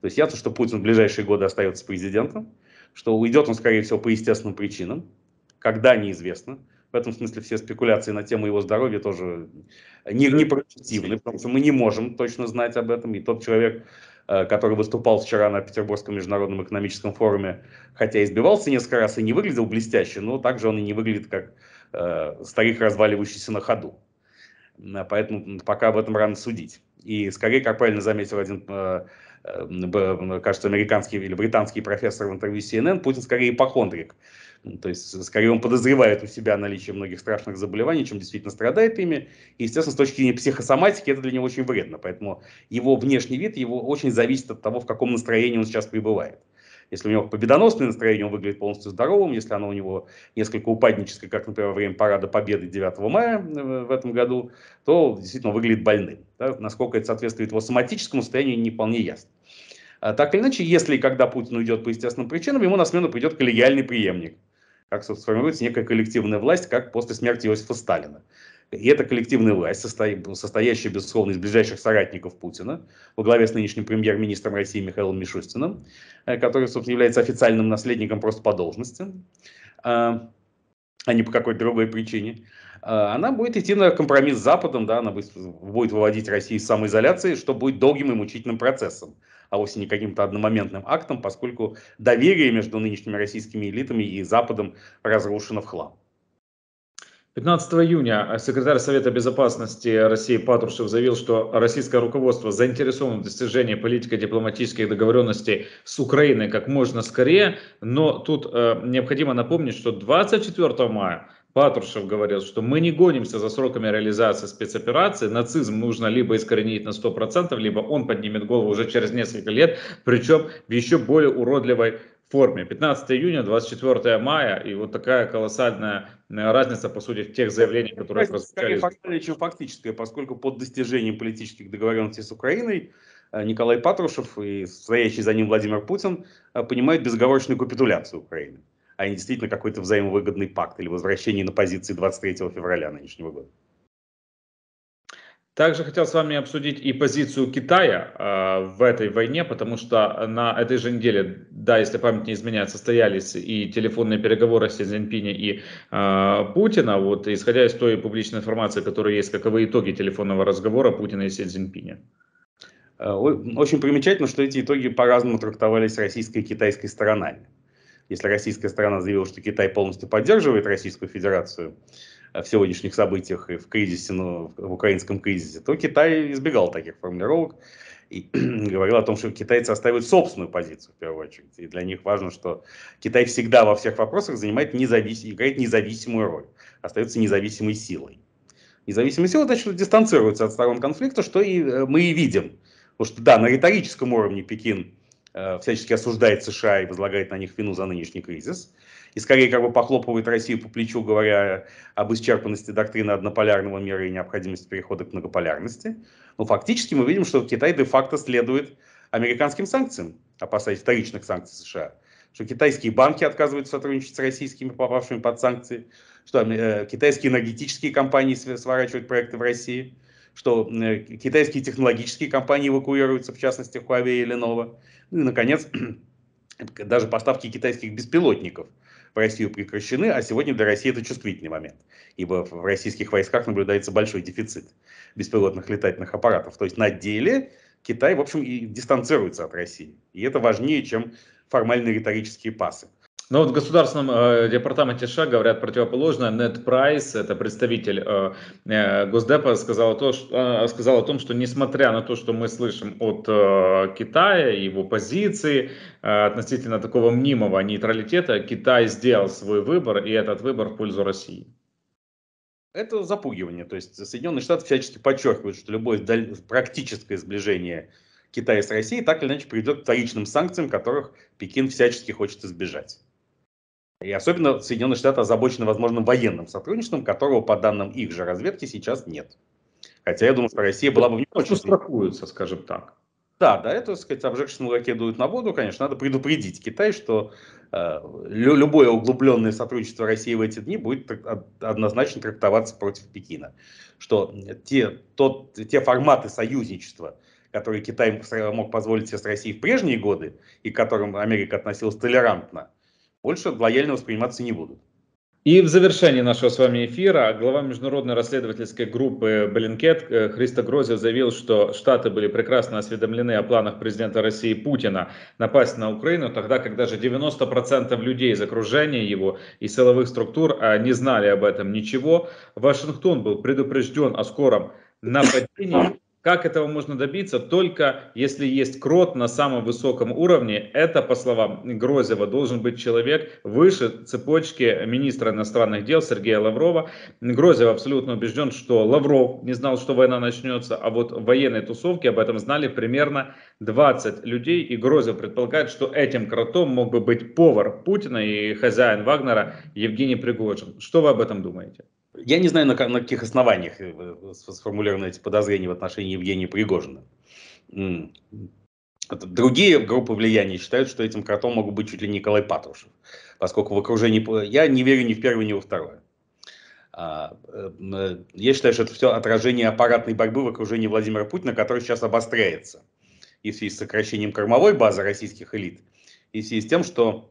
Speaker 1: То есть ясно, что Путин в ближайшие годы остается президентом, что уйдет он, скорее всего, по естественным причинам, когда неизвестно. В этом смысле все спекуляции на тему его здоровья тоже не, не продуктивны, потому что мы не можем точно знать об этом. И тот человек, э, который выступал вчера на Петербургском международном экономическом форуме, хотя избивался несколько раз и не выглядел блестяще, но также он и не выглядит как э, старик, разваливающийся на ходу. Э, поэтому пока об этом рано судить. И скорее, как правильно заметил один э, Эм, кажется, американский или британский профессор в интервью CNN, Путин скорее ипохондрик. Ну, то есть, скорее он подозревает у себя наличие многих страшных заболеваний, чем действительно страдает ими. И, естественно, с точки зрения психосоматики это для него очень вредно. Поэтому его внешний вид его очень зависит от того, в каком настроении он сейчас пребывает. Если у него победоносное настроение, он выглядит полностью здоровым. Если оно у него несколько упадническое, как, например, во время парада Победы 9 мая э, в этом году, то действительно он выглядит больным. Да? Насколько это соответствует его соматическому состоянию, не вполне ясно. А так или иначе, если и когда Путин уйдет по естественным причинам, ему на смену придет коллегиальный преемник. Как сформируется некая коллективная власть, как после смерти Иосифа Сталина. И эта коллективная власть, состоящая, безусловно, из ближайших соратников Путина, во главе с нынешним премьер-министром России Михаилом Мишустиным, э, который, собственно, является официальным наследником просто по должности, а, а не по какой-то другой причине, а, она будет идти на компромисс с Западом, да, она будет выводить Россию из самоизоляции, что будет долгим и мучительным процессом а вовсе не каким-то одномоментным актом, поскольку доверие между нынешними российскими элитами и Западом разрушено в хлам.
Speaker 2: 15 июня секретарь Совета Безопасности России Патрушев заявил, что российское руководство заинтересовано в достижении политико-дипломатических договоренностей с Украиной как можно скорее, но тут э, необходимо напомнить, что 24 мая Патрушев говорил, что мы не гонимся за сроками реализации спецоперации. Нацизм нужно либо искоренить на 100%, либо он поднимет голову уже через несколько лет, причем в еще более уродливой форме. 15 июня, 24 мая, и вот такая колоссальная э, разница,
Speaker 1: по сути, в тех заявлениях, которые прозвучали. Скорее чем фактическое, поскольку под достижением политических договоренностей с Украиной э, Николай Патрушев и стоящий за ним Владимир Путин э, понимают безоговорочную капитуляцию Украины а не действительно какой-то взаимовыгодный пакт или возвращение на позиции 23 февраля нынешнего года.
Speaker 2: Также хотел с вами обсудить и позицию Китая э, в этой войне, потому что на этой же неделе, да, если память не изменяет, состоялись и телефонные переговоры с Цзиньпиня и э, Путина. Вот, исходя из той публичной информации, которая есть, каковы итоги телефонного разговора Путина и Си Цзиньпиня?
Speaker 1: Э, очень примечательно, что эти итоги по-разному трактовались российской и китайской сторонами если российская сторона заявила, что Китай полностью поддерживает Российскую Федерацию в сегодняшних событиях и в кризисе, ну, в украинском кризисе, то Китай избегал таких формулировок и говорил о том, что китайцы оставят собственную позицию в первую очередь. И для них важно, что Китай всегда во всех вопросах занимает независ... играет независимую роль, остается независимой силой. Независимая сила, значит, дистанцируется от сторон конфликта, что и э, мы и видим. Потому что, да, на риторическом уровне Пекин Э, всячески осуждает США и возлагает на них вину за нынешний кризис, и скорее как бы похлопывает Россию по плечу, говоря об исчерпанности доктрины однополярного мира и необходимости перехода к многополярности, но фактически мы видим, что Китай де-факто следует американским санкциям, опасаясь вторичных санкций США, что китайские банки отказываются сотрудничать с российскими, попавшими под санкции, что э, китайские энергетические компании сворачивают проекты в России, что э, китайские технологические компании эвакуируются, в частности Huawei и Lenovo, ну и, наконец, даже поставки китайских беспилотников в Россию прекращены, а сегодня для России это чувствительный момент, ибо в российских войсках наблюдается большой дефицит беспилотных летательных аппаратов. То есть на деле Китай, в общем, и дистанцируется от России. И это важнее, чем формальные риторические пасы.
Speaker 2: Ну вот в государственном э, департаменте США говорят противоположное. Нет Прайс, это представитель э, э, Госдепа, сказал, то, что, э, сказал о том, что несмотря на то, что мы слышим от э, Китая, его позиции э, относительно такого мнимого нейтралитета, Китай сделал свой выбор, и этот выбор в пользу России.
Speaker 1: Это запугивание. То есть Соединенные Штаты всячески подчеркивают, что любое практическое сближение Китая с Россией так или иначе приведет к вторичным санкциям, которых Пекин всячески хочет избежать. И особенно Соединенные Штаты озабочены возможным военным сотрудничеством, которого, по данным их же разведки, сейчас нет. Хотя я думаю, что Россия была бы не очень... страхуются, скажем так. Да, да, это, так сказать, обжегшись молоке дуют на воду, конечно, надо предупредить Китай, что э, любое углубленное сотрудничество России в эти дни будет однозначно трактоваться против Пекина. Что те, тот, те форматы союзничества, которые Китай мог позволить себе с Россией в прежние годы, и к которым Америка относилась толерантно, больше лояльно восприниматься не будут. И в завершении нашего с
Speaker 2: вами эфира глава международной расследовательской группы Блинкет Христо Грозев заявил, что Штаты были прекрасно осведомлены о планах президента России Путина напасть на Украину, тогда как даже 90% людей из окружения его и силовых структур а не знали об этом ничего. Вашингтон был предупрежден о скором нападении как этого можно добиться? Только если есть крот на самом высоком уровне. Это, по словам Грозева, должен быть человек выше цепочки министра иностранных дел Сергея Лаврова. Грозев абсолютно убежден, что Лавров не знал, что война начнется, а вот военные тусовки об этом знали примерно 20 людей. И Грозев предполагает, что этим кротом мог бы быть повар Путина и хозяин Вагнера Евгений Пригожин. Что вы об этом думаете?
Speaker 1: Я не знаю, на, на каких основаниях э, сформулированы эти подозрения в отношении Евгения Пригожина. Другие группы влияния считают, что этим кротом мог быть чуть ли не Николай Патрушев, поскольку в окружении... Я не верю ни в первое, ни во второе. А, эм, э, я считаю, что это все отражение аппаратной борьбы в окружении Владимира Путина, который сейчас обостряется и в связи с сокращением кормовой базы российских элит, и в связи с тем, что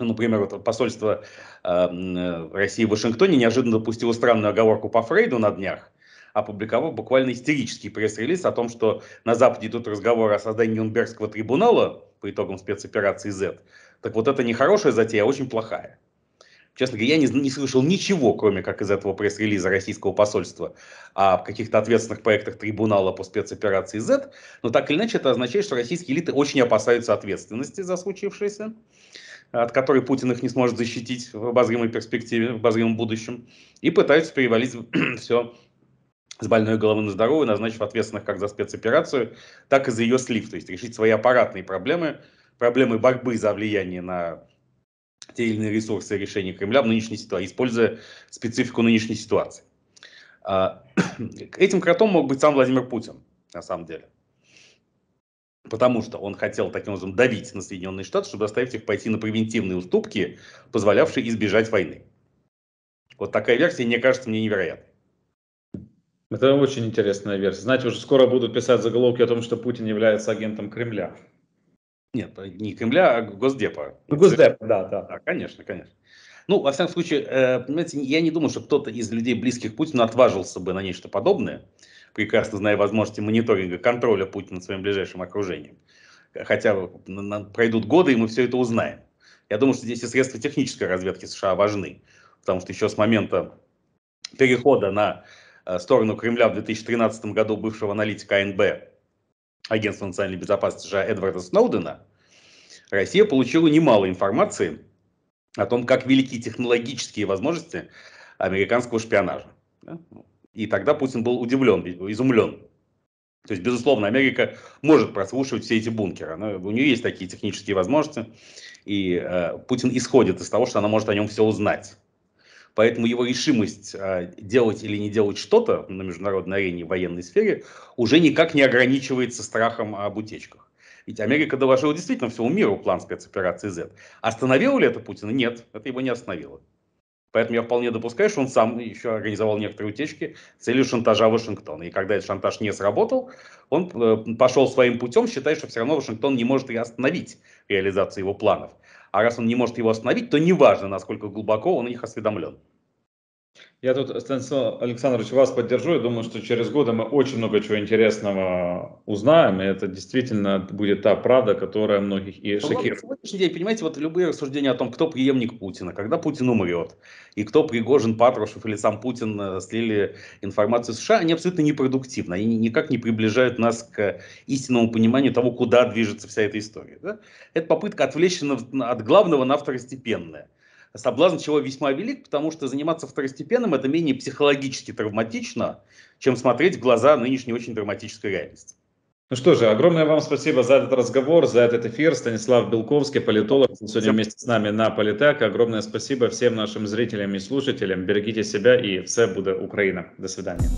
Speaker 1: ну, например, вот посольство эм, э, России в Вашингтоне неожиданно допустило странную оговорку по Фрейду на днях, опубликовав буквально истерический пресс-релиз о том, что на Западе идут разговоры о создании Нюрнбергского трибунала по итогам спецоперации Z. Так вот это не хорошая затея, а очень плохая. Честно говоря, я не, не слышал ничего, кроме как из этого пресс-релиза российского посольства о каких-то ответственных проектах трибунала по спецоперации Z. Но так или иначе это означает, что российские элиты очень опасаются ответственности за случившееся от которой Путин их не сможет защитить в обозримой перспективе, в обозримом будущем, и пытаются перевалить все с больной головы на здоровую, назначив ответственных как за спецоперацию, так и за ее слив, то есть решить свои аппаратные проблемы, проблемы борьбы за влияние на те или иные ресурсы решения Кремля в нынешней ситуации, используя специфику нынешней ситуации. А, этим кротом мог быть сам Владимир Путин, на самом деле потому что он хотел таким образом давить на Соединенные Штаты, чтобы заставить их пойти на превентивные уступки, позволявшие избежать войны. Вот такая версия, мне кажется, мне невероятной. Это очень интересная версия. Знаете, уже скоро будут писать заголовки о том, что Путин является агентом Кремля. Нет, э, не Кремля, а Госдепа. Ну, Госдепа, да, да. Да, конечно, конечно. Ну, во всяком случае, э, понимаете, я не думаю, что кто-то из людей близких Путину отважился бы на нечто подобное прекрасно зная возможности мониторинга, контроля Путина своим ближайшим окружением. Хотя пройдут годы, и мы все это узнаем. Я думаю, что здесь и средства технической разведки США важны, потому что еще с момента перехода на э, сторону Кремля в 2013 году бывшего аналитика АНБ, агентства национальной безопасности США Эдварда Сноудена, Россия получила немало информации о том, как велики технологические возможности американского шпионажа. Ну, и тогда Путин был удивлен, изумлен. То есть, безусловно, Америка может прослушивать все эти бункеры. Она, у нее есть такие технические возможности. И э, Путин исходит из того, что она может о нем все узнать. Поэтому его решимость э, делать или не делать что-то на международной арене в военной сфере уже никак не ограничивается страхом об утечках. Ведь Америка доложила действительно всему миру план спецоперации Z. Остановила ли это Путина? Нет, это его не остановило. Поэтому я вполне допускаю, что он сам еще организовал некоторые утечки с целью шантажа Вашингтона. И когда этот шантаж не сработал, он э, пошел своим путем, считая, что все равно Вашингтон не может и остановить реализацию его планов. А раз он не может его остановить, то неважно, насколько глубоко он их осведомлен. Я тут, Станислав Александрович, вас поддержу. Я думаю, что через годы мы очень много чего интересного узнаем, и это действительно будет та правда, которая многих и шокирует. Ну, сегодняшний день, понимаете, вот любые рассуждения о том, кто преемник Путина, когда Путин умрет, и кто Пригожин, Патрушев или сам Путин э, слили информацию США, они абсолютно непродуктивны, они никак не приближают нас к истинному пониманию того, куда движется вся эта история. Да? Это попытка отвлечь от главного на второстепенное соблазн чего весьма велик, потому что заниматься второстепенным это менее психологически травматично, чем смотреть в глаза нынешней очень драматической реальности. Ну что же, огромное вам спасибо за этот разговор, за этот эфир. Станислав Белковский, политолог,
Speaker 2: сегодня вместе с нами на Политек. Огромное спасибо всем нашим зрителям и слушателям. Берегите себя и все будет Украина. До свидания.